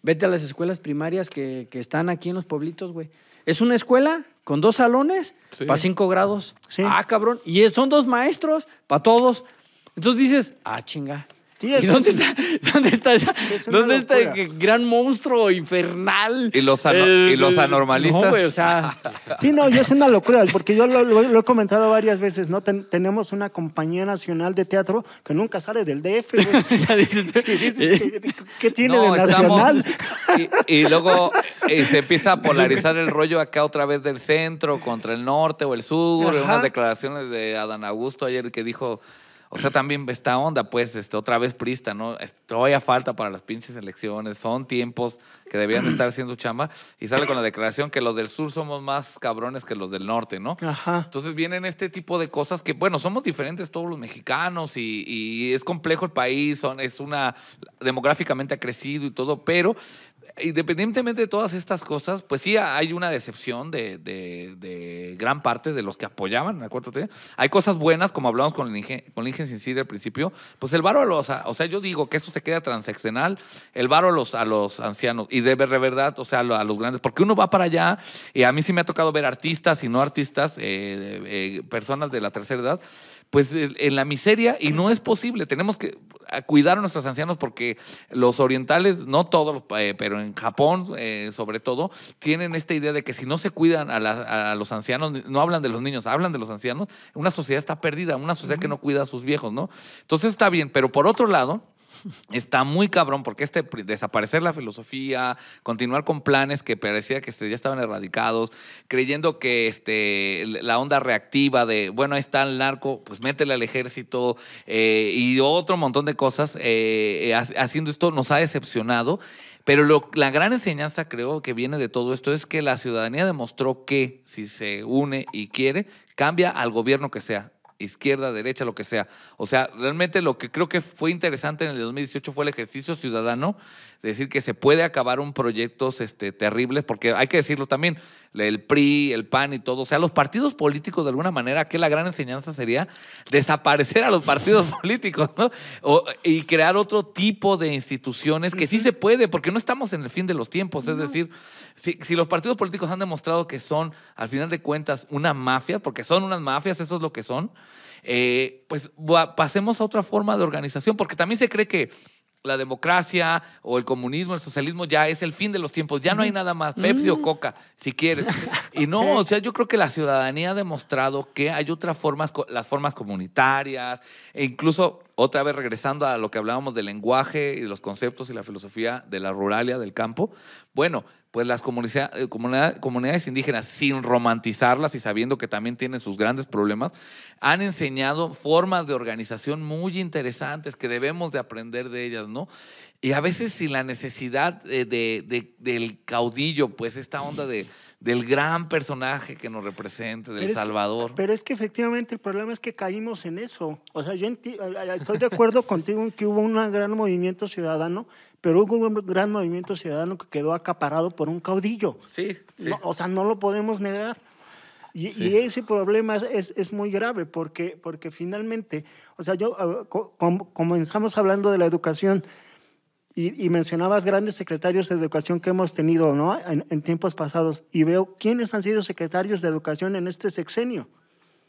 Vete a las escuelas primarias que, que están aquí en los pueblitos, güey. Es una escuela con dos salones para cinco grados. Ah, cabrón. Y son dos maestros para todos. Entonces dices, ah, chinga. ¿Y dónde está, dónde está, el gran monstruo infernal? Y los, eh, anormalistas. sí, no, yo es una locura, porque yo lo, he comentado varias veces, ¿no? tenemos una compañía nacional de teatro que nunca sale del DF, eh, ¿qué, tiene de nacional? y, luego se empieza a polarizar el rollo acá otra vez del centro contra el norte o el sur. Unas declaraciones de Adán Augusto ayer que dijo o sea, también esta onda, pues, este, otra vez prista, ¿no? Todavía falta para las pinches elecciones, son tiempos que debían estar haciendo chamba, y sale con la declaración que los del sur somos más cabrones que los del norte, ¿no? Ajá. Entonces vienen este tipo de cosas que, bueno, somos diferentes todos los mexicanos y, es complejo el país, es una, demográficamente ha crecido y todo, pero independientemente de todas estas cosas, pues sí hay una decepción de, gran parte de los que apoyaban a 4T. Hay cosas buenas, como hablamos con el con el Inge al principio, pues el varo a los, o sea, yo digo que eso se queda transeccional, el varo a los, a los ancianos y de verdad, o sea, a los grandes, porque uno va para allá y a mí sí me ha tocado ver artistas y no artistas, eh, eh, personas de la tercera edad, pues eh, en la miseria y no es posible. Tenemos que cuidar a nuestros ancianos porque los orientales, no todos, pero en Japón eh, sobre todo, tienen esta idea de que si no se cuidan a, los ancianos, no hablan de los niños, hablan de los ancianos, una sociedad está perdida, una sociedad que no cuida a sus viejos, ¿no? Entonces está bien, pero por otro lado, está muy cabrón porque este desaparecer la filosofía, continuar con planes que parecía que ya estaban erradicados, creyendo que este, la onda reactiva de, bueno, ahí está el narco, pues métele al ejército eh, y otro montón de cosas, eh, haciendo esto nos ha decepcionado pero la gran enseñanza creo que viene de todo esto es que la ciudadanía demostró que si se une y quiere, cambia al gobierno que sea, izquierda, derecha, lo que sea. O sea, realmente lo que creo que fue interesante en el 2018 fue el ejercicio ciudadano decir que se puede acabar un proyectos este, terribles, porque hay que decirlo también, el PRI, el PAN y todo, o sea, los partidos políticos de alguna manera, que la gran enseñanza sería desaparecer a los partidos políticos, ¿no? O, y crear otro tipo de instituciones que sí se puede, porque no estamos en el fin de los tiempos, es decir, si, los partidos políticos han demostrado que son, al final de cuentas, una mafia, porque son unas mafias, eso es lo que son, eh, pues pasemos a otra forma de organización, porque también se cree que la democracia o el comunismo, el socialismo, ya es el fin de los tiempos, ya no hay nada más, Pepsi o Coca, si quieres. Y no, o sea, yo creo que la ciudadanía ha demostrado que hay otras formas, las formas comunitarias, e incluso otra vez regresando a lo que hablábamos del lenguaje y de los conceptos y la filosofía de la ruralia, del campo, bueno, pues las eh, comunidades indígenas, sin romantizarlas y sabiendo que también tienen sus grandes problemas, han enseñado formas de organización muy interesantes que debemos de aprender de ellas, ¿no? Y a veces si la necesidad de, del caudillo, pues esta onda de, del gran personaje que nos representa, del Salvador. pero es que efectivamente el problema es que caímos en eso. O sea, yo estoy de acuerdo contigo en que hubo un gran movimiento ciudadano, pero hubo un gran movimiento ciudadano que quedó acaparado por un caudillo. Sí. sí. o sea, no lo podemos negar. Y, ese problema es, es, muy grave porque, porque finalmente, o sea, yo comenzamos hablando de la educación. Y, mencionabas grandes secretarios de educación que hemos tenido ¿no? En, tiempos pasados y veo quiénes han sido secretarios de educación en este sexenio.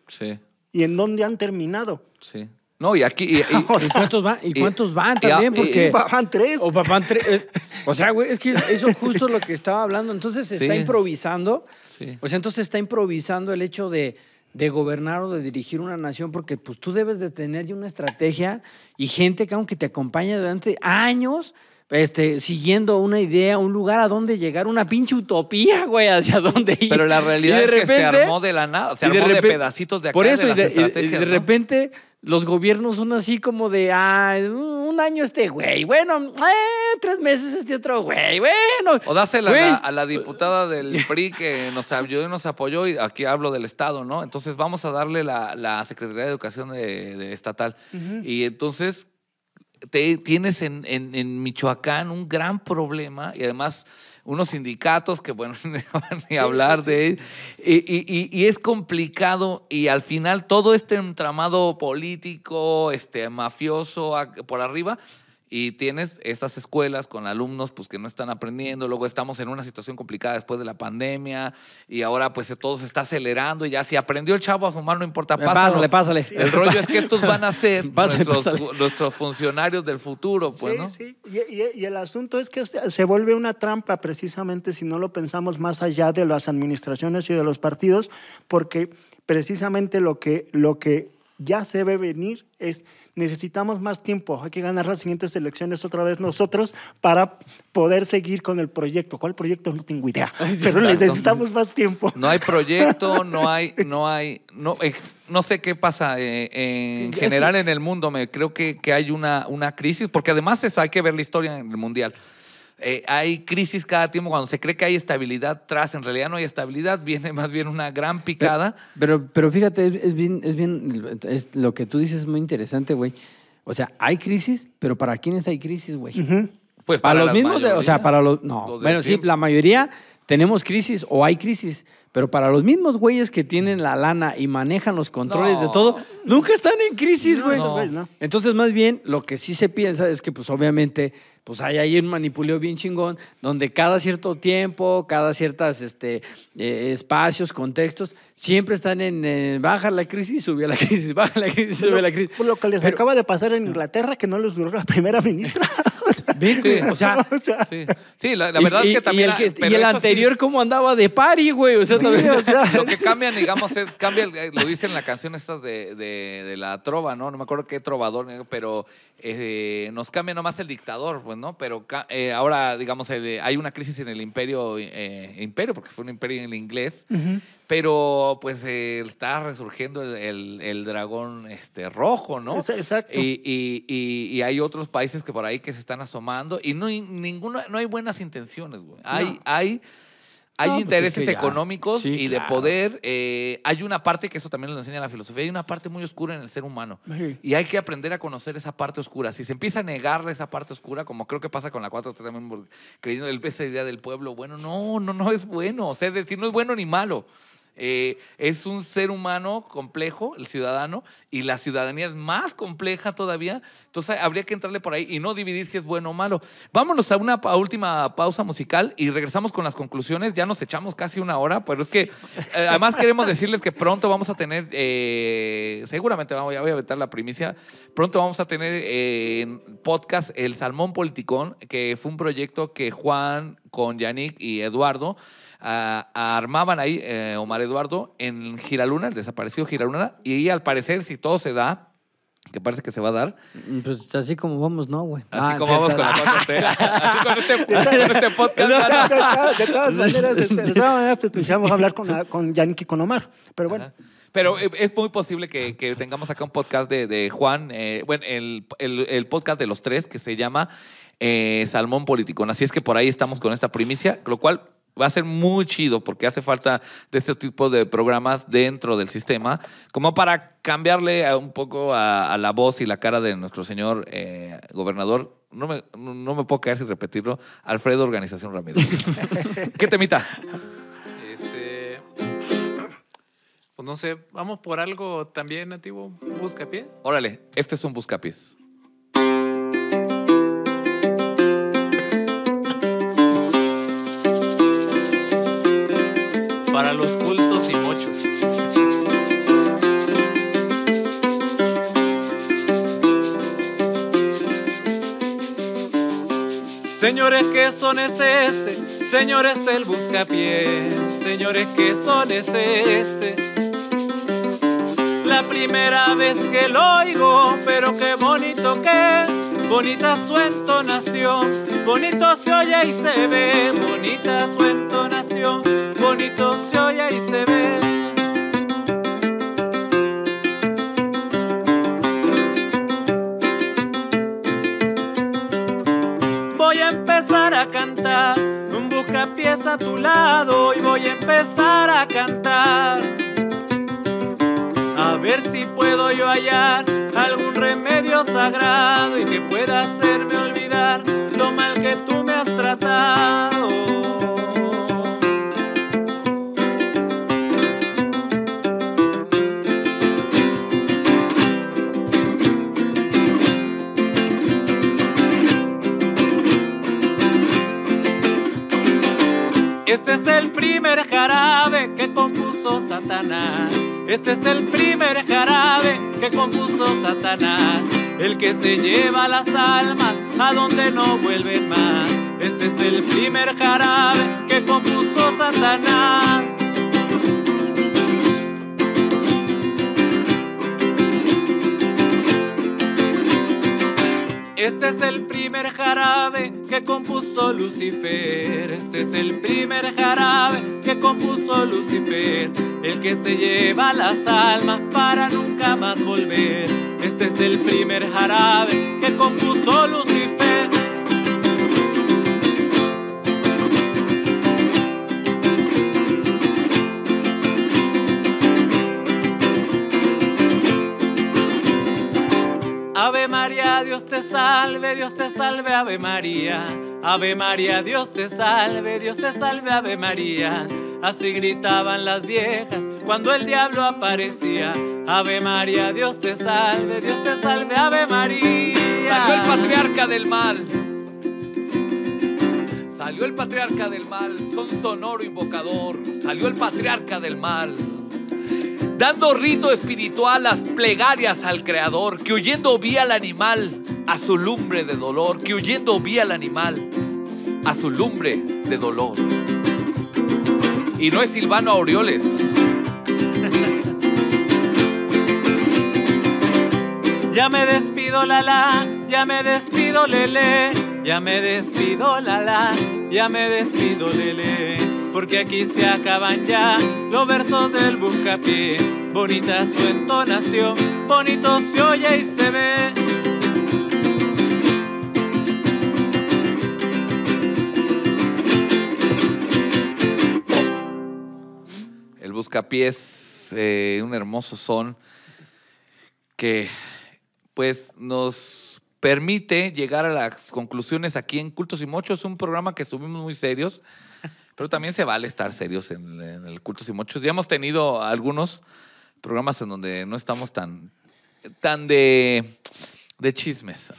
Sí. Y en dónde han terminado. Sí. No, y aquí... ¿Y, cuántos, van, y cuántos van también? Porque, van tres. O van tres. Eh, o sea, güey, es que eso justo lo que estaba hablando. Entonces se está improvisando. Sí. O sea, entonces está improvisando el hecho de de gobernar o de dirigir una nación, porque pues tú debes de tener ya una estrategia y gente que aunque te acompañe durante años, este, siguiendo una idea, un lugar a dónde llegar, una pinche utopía, güey, hacia dónde ir. Pero la realidad es que se armó de la nada, se armó de, pedacitos de acá Por eso, de y, de, de, repente los gobiernos son así como de, ah, un año este güey, bueno, eh, tres meses este otro güey, bueno. O dásela A, la, diputada del PRI que nos ayudó y nos apoyó, y aquí hablo del Estado, ¿no? Entonces vamos a darle la, Secretaría de Educación estatal. Y entonces tienes en, en, Michoacán un gran problema y además unos sindicatos que, bueno, ni hablar de él Y, y, y, es complicado y al final todo este entramado político, este, mafioso por arriba, y tienes estas escuelas con alumnos pues que no están aprendiendo, luego estamos en una situación complicada después de la pandemia y ahora pues todo se está acelerando y ya si aprendió el chavo a fumar no importa, eh, pásalo. Pásale, pásale. El rollo es que estos van a ser nuestros, funcionarios del futuro, pues, sí, Sí, y, el asunto es que este, se vuelve una trampa precisamente si no lo pensamos más allá de las administraciones y de los partidos, porque precisamente lo que, lo que ya se ve venir es necesitamos más tiempo, hay que ganar las siguientes elecciones otra vez nosotros para poder seguir con el proyecto. ¿Cuál proyecto? No tengo idea, pero necesitamos más tiempo. No hay proyecto, no hay, no hay, no, eh, no sé qué pasa eh, en general en el mundo, me creo que, que hay una, una crisis, porque además es, hay que ver la historia en el mundial. Eh, hay crisis cada tiempo. Cuando se cree que hay estabilidad, tras en realidad no hay estabilidad, viene más bien una gran picada. Pero, pero, fíjate, es bien, es bien, es lo que tú dices es muy interesante, güey. O sea, hay crisis, pero ¿para quiénes hay crisis, güey? Pues para, los mismos, o sea, para los, no, bueno, sí, la mayoría tenemos crisis o hay crisis, pero para los mismos güeyes que tienen la lana y manejan los controles de todo, nunca están en crisis, güey. Entonces, más bien, lo que sí se piensa es que, pues, obviamente, pues hay ahí un manipuleo bien chingón, donde cada cierto tiempo, cada ciertos este, eh, espacios, contextos, siempre están en baja la crisis, subió la crisis, baja la crisis, sube la crisis. Por lo que les acaba de pasar en Inglaterra, que no les duró la primera ministra. Sí, la, verdad es que también. Y el, anterior, ¿cómo andaba de pari, güey? O sea, lo que cambia, digamos, cambia, eh, lo dice en la canción esta de, la trova, ¿no? No me acuerdo qué trovador, eh, pero eh, nos cambia nomás el dictador, pues, ¿no? Pero ahora, digamos, hay una crisis en el imperio, imperio, porque fue un imperio en el inglés. Pero pues eh, está resurgiendo el, dragón este, rojo, ¿no? Exacto. Y, y, y, hay otros países que por ahí que se están asomando y no, hay, no hay buenas intenciones, güey. Hay, hay, hay pues, intereses económicos y de poder. Eh, hay una parte que eso también lo enseña la filosofía, hay una parte muy oscura en el ser humano. Y hay que aprender a conocer esa parte oscura. Si se empieza a negarle esa parte oscura, como creo que pasa con la 4 también creyendo el, esa idea del pueblo, bueno, no, no, no es bueno. O sea, decir, no es bueno ni malo. Eh, es un ser humano complejo, el ciudadano, y la ciudadanía es más compleja todavía. Entonces habría que entrarle por ahí y no dividir si es bueno o malo. Vámonos a una última pausa musical y regresamos con las conclusiones. Ya nos echamos casi una hora, pero es que eh, además queremos decirles que pronto vamos a tener, eh, seguramente ya voy a aventar la primicia, pronto vamos a tener en podcast El Salmón Politicón, que fue un proyecto que Juan con Yannick y Eduardo armaban ahí eh, Omar Eduardo en Giraluna, el desaparecido Giraluna, y al parecer, si todo se da, que parece que se va a dar. Mm, pues así como vamos, no, güey. Así ah, como vamos con la así con este, este podcast. de todas maneras, este, de todas maneras pues, pues, hablar con, con y con Omar, pero bueno. Pero e, es muy posible que, tengamos acá un podcast de, Juan, eh, bueno, el, podcast de los tres que se llama eh, Salmón Político Así es que por ahí estamos con esta primicia, lo cual va a ser muy chido porque hace falta de este tipo de programas dentro del sistema, como para cambiarle un poco a, la voz y la cara de nuestro señor eh, gobernador. No me, no me puedo caer sin repetirlo. Alfredo Organización Ramírez. ¿Qué temita? Este, pues no sé, vamos por algo también nativo, buscapiés. Órale, este es un buscapiés. para los cultos y mochos. Señores, ¿qué son es este? Señores, el buscapié. Señores, ¿qué son es este? La primera vez que lo oigo, pero qué bonito que es. Bonita su entonación, bonito se oye y se ve, bonita su entonación bonito se oye y se ve. Voy a empezar a cantar, un busca a tu lado y voy a empezar a cantar. A ver si puedo yo hallar algún remedio sagrado y que pueda hacerme olvidar lo mal que tú me has tratado. Este es el primer jarabe que compuso Satanás. Este es el primer jarabe que compuso Satanás. El que se lleva las almas a donde no vuelven más. Este es el primer jarabe que compuso Satanás. Este es el primer jarabe que compuso Lucifer. Este es el primer jarabe que compuso Lucifer. El que se lleva las almas para nunca más volver. Este es el primer jarabe que compuso Lucifer. Dios te salve, Dios te salve, Ave María. Ave María, Dios te salve, Dios te salve, Ave María. Así gritaban las viejas cuando el diablo aparecía. Ave María, Dios te salve, Dios te salve, Ave María. Salió el patriarca del mal. Salió el patriarca del mal, son sonoro invocador. Salió el patriarca del mal dando rito espiritual las plegarias al Creador, que huyendo vi al animal a su lumbre de dolor, que huyendo vi al animal a su lumbre de dolor. Y no es Silvano Aureoles. Ya me despido la la, ya me despido lele, ya me despido la la, ya me despido lele porque aquí se acaban ya los versos del buscapié. Bonita su entonación, bonito se oye y se ve. El buscapiés, es eh, un hermoso son que pues nos permite llegar a las conclusiones aquí en Cultos y Mochos, un programa que subimos muy serios, pero también se vale estar serios en, el culto y muchos. Ya hemos tenido algunos programas en donde no estamos tan, tan de, chismes.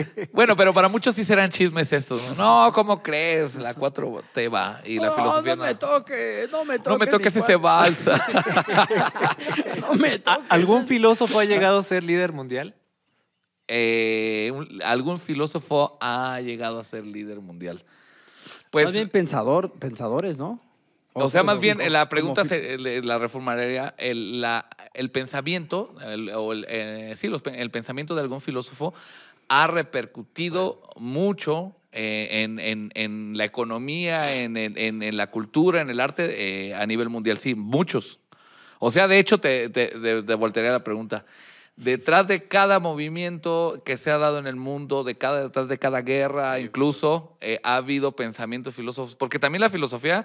bueno, pero para muchos sí serán chismes estos. No, ¿cómo crees? La cuatro te va y la no, filosofía no. me toque, no me ah, toque. No me toques ese balsa. no me toques. ¿Algún filósofo ha llegado a ser líder mundial? Eh, algún filósofo ha llegado a ser líder mundial. Pues, más bien pensador, pensadores, ¿no? O, sea, más bien eh, la pregunta, la reformaría, el, el pensamiento, o el, eh, sí, el pensamiento de algún filósofo ha repercutido mucho eh, en, la economía, en, la cultura, en el arte a nivel mundial. Sí, muchos. O sea, de hecho, te, te, la pregunta detrás de cada movimiento que se ha dado en el mundo, de cada, detrás de cada guerra, incluso eh, ha habido pensamientos filósofos, porque también la filosofía,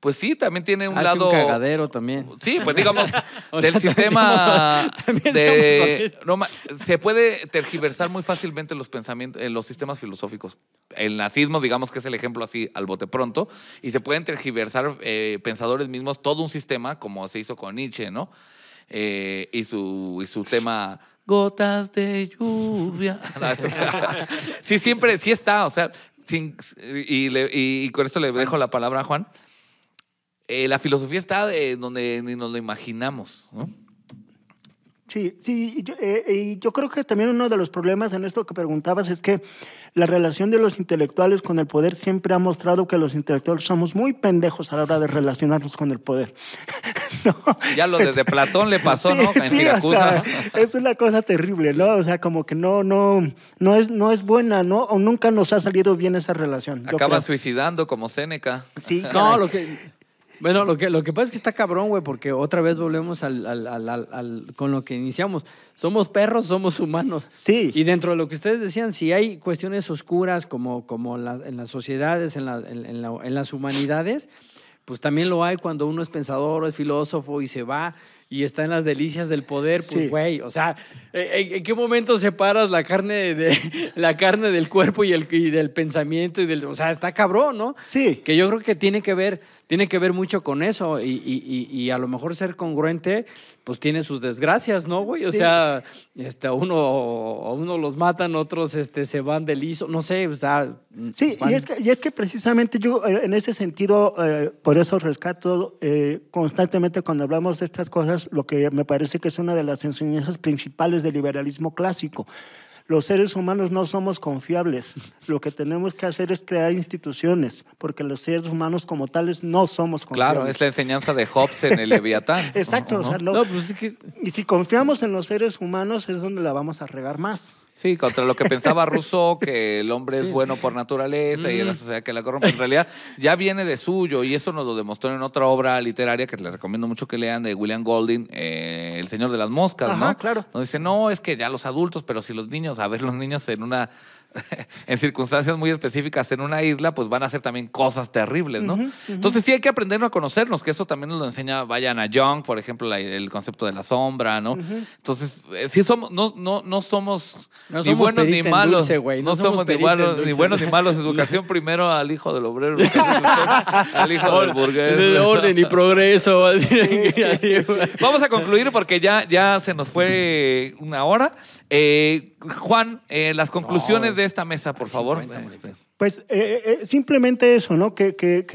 pues sí, también tiene un ah, lado... Un cagadero también. Sí, pues digamos, del sistema... se puede tergiversar muy fácilmente los pensamientos, eh, los sistemas filosóficos. El nazismo, digamos que es el ejemplo así al bote pronto, y se pueden tergiversar eh, pensadores mismos todo un sistema, como se hizo con Nietzsche, ¿no? Eh, y, su, y su tema Gotas de lluvia. Ah, sí, siempre, sí está, o sea, y, con esto le dejo la palabra a Juan. Eh, la filosofía está donde ni nos lo imaginamos, ¿no? Sí, sí, y yo, eh, y yo, creo que también uno de los problemas en esto que preguntabas es que la relación de los intelectuales con el poder siempre ha mostrado que los intelectuales somos muy pendejos a la hora de relacionarnos con el poder. Ya lo desde Platón le pasó, ¿no? En sí, o es una cosa terrible, ¿no? O sea, como que no, no, no es, no es buena, ¿no? O nunca nos ha salido bien esa relación. Acaba suicidando como Seneca. Sí, no, lo que. Bueno, lo que, lo que pasa es que está cabrón, güey, porque otra vez volvemos al, con lo que iniciamos. Somos perros, somos humanos. Sí. Y dentro de lo que ustedes decían, si hay cuestiones oscuras como, como en las sociedades, en las humanidades, pues también lo hay cuando uno es pensador es filósofo y se va y está en las delicias del poder, pues güey, o sea, ¿en, qué momento separas la carne de la carne del cuerpo y, el, del pensamiento y del, o sea, está cabrón, ¿no? Sí. Que yo creo que tiene que ver tiene que ver mucho con eso y, a lo mejor ser congruente, pues tiene sus desgracias, ¿no, güey? O sea, este, uno, uno los matan, otros este, se van del ISO, no sé, o sea... Sí, y es, que, y es que precisamente yo eh, en ese sentido, eh, por eso rescato eh, constantemente cuando hablamos de estas cosas, lo que me parece que es una de las enseñanzas principales del liberalismo clásico. Los seres humanos no somos confiables. Lo que tenemos que hacer es crear instituciones, porque los seres humanos como tales no somos confiables. Claro, es la enseñanza de Hobbes en el Leviatán. Exacto. Pues y si confiamos en los seres humanos es donde la vamos a regar más. Sí, contra lo que pensaba Rousseau, que el hombre es bueno por naturaleza y mm. la sociedad que la corrompe. En realidad ya viene de suyo y eso nos lo demostró en otra obra literaria que les recomiendo mucho que lean de William Golding, eh, el Señor de las Moscas, ¿no? claro. Nos dice, no, es que ya los adultos, pero si los niños, a ver, los niños en una en circunstancias muy específicas en una isla, pues van a hacer también cosas terribles, ¿no? Entonces sí hay que aprendernos a conocernos, que eso también nos lo enseña Bayana Young, por ejemplo, el concepto de la sombra, ¿no? Entonces, eh, sí somos, no, no, no somos ni buenos ni malos. no, somos, ni, buenos ni malos. Educación primero al hijo del obrero, al hijo del burgués. orden y progreso. Vamos a concluir porque ya, ya se nos fue una hora. Eh, Juan, eh, las conclusiones de esta mesa, por favor. Eh, pues pues eh, eh, simplemente eso, ¿no? Que, que,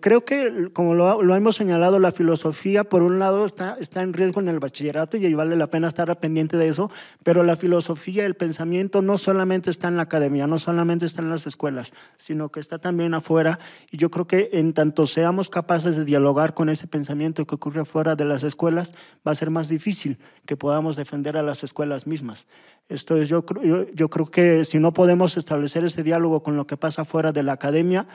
creo que, como lo, lo, hemos señalado, la filosofía, por un lado, está, está en riesgo en el bachillerato y vale la pena estar pendiente de eso, pero la filosofía, el pensamiento, no solamente está en la academia, no solamente está en las escuelas, sino que está también afuera. Y yo creo que en tanto seamos capaces de dialogar con ese pensamiento que ocurre afuera de las escuelas, va a ser más difícil que podamos defender a las escuelas mismas. Esto es, yo, yo, yo creo que si no podemos establecer ese diálogo con lo que pasa fuera de la academia,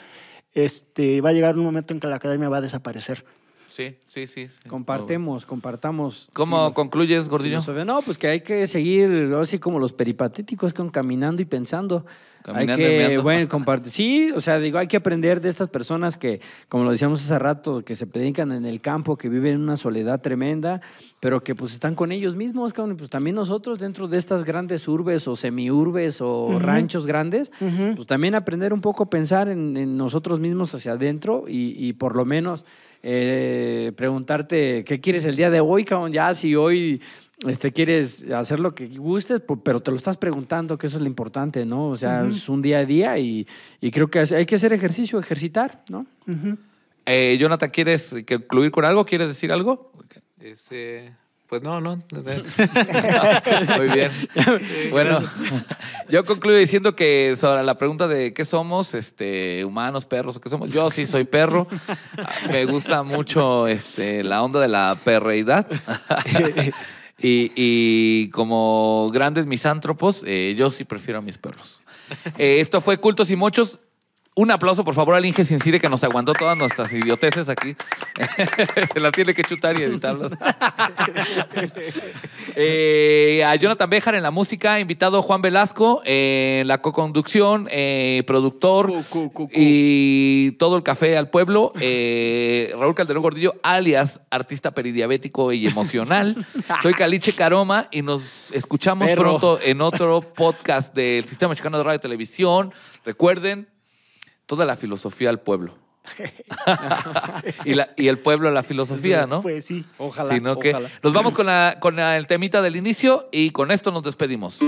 este, va a llegar un momento en que la academia va a desaparecer. Sí, sí, sí. Compartemos, compartamos. ¿Cómo concluyes, Gordillo? No, pues que hay que seguir, así como los peripatéticos, caminando y pensando. Caminando hay que, y bueno, Sí, o sea, digo, hay que aprender de estas personas que, como lo decíamos hace rato, que se predican en el campo, que viven en una soledad tremenda, pero que pues están con ellos mismos, pues también nosotros dentro de estas grandes urbes o semiurbes o ranchos grandes, pues también aprender un poco a pensar en, nosotros mismos hacia adentro y por lo menos eh, preguntarte qué quieres el día de hoy, cabrón. Ya si hoy este, quieres hacer lo que gustes, pero te lo estás preguntando, que eso es lo importante, ¿no? O sea, es un día a día y, creo que hay que hacer ejercicio, ejercitar, ¿no? eh, Jonathan, ¿quieres concluir con algo? ¿Quieres decir algo? Este... Pues no, no. Muy bien. Bueno, yo concluyo diciendo que sobre la pregunta de qué somos, este, humanos, perros, qué somos. Yo sí soy perro. Me gusta mucho este, la onda de la perreidad. Y, como grandes misántropos, eh, yo sí prefiero a mis perros. Eh, esto fue Cultos y Mochos. Un aplauso, por favor, al Inge Sincire que nos aguantó todas nuestras idioteces aquí. Se las tiene que chutar y editarlas. Eh, a Jonathan Bejar en la música, invitado Juan Velasco en eh, la co-conducción, eh, productor y todo el café al pueblo. Raúl Calderón Gordillo, alias artista peridiabético y emocional. Soy Caliche Caroma y nos escuchamos pronto en otro podcast del Sistema Mexicano de Radio y Televisión. Recuerden, toda la filosofía al pueblo. y, el pueblo a la filosofía, ¿no? Pues sí, ojalá. Sino que nos vamos con, el temita del inicio y con esto nos despedimos.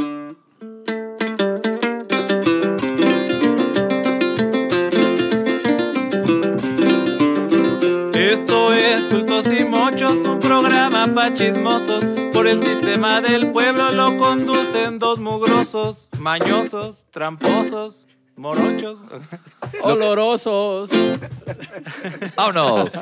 Esto es Cultos y Mochos, un programa fascismosos Por el sistema del pueblo lo conducen dos mugrosos, mañosos, tramposos. Morochos. Olorosos. Vámonos.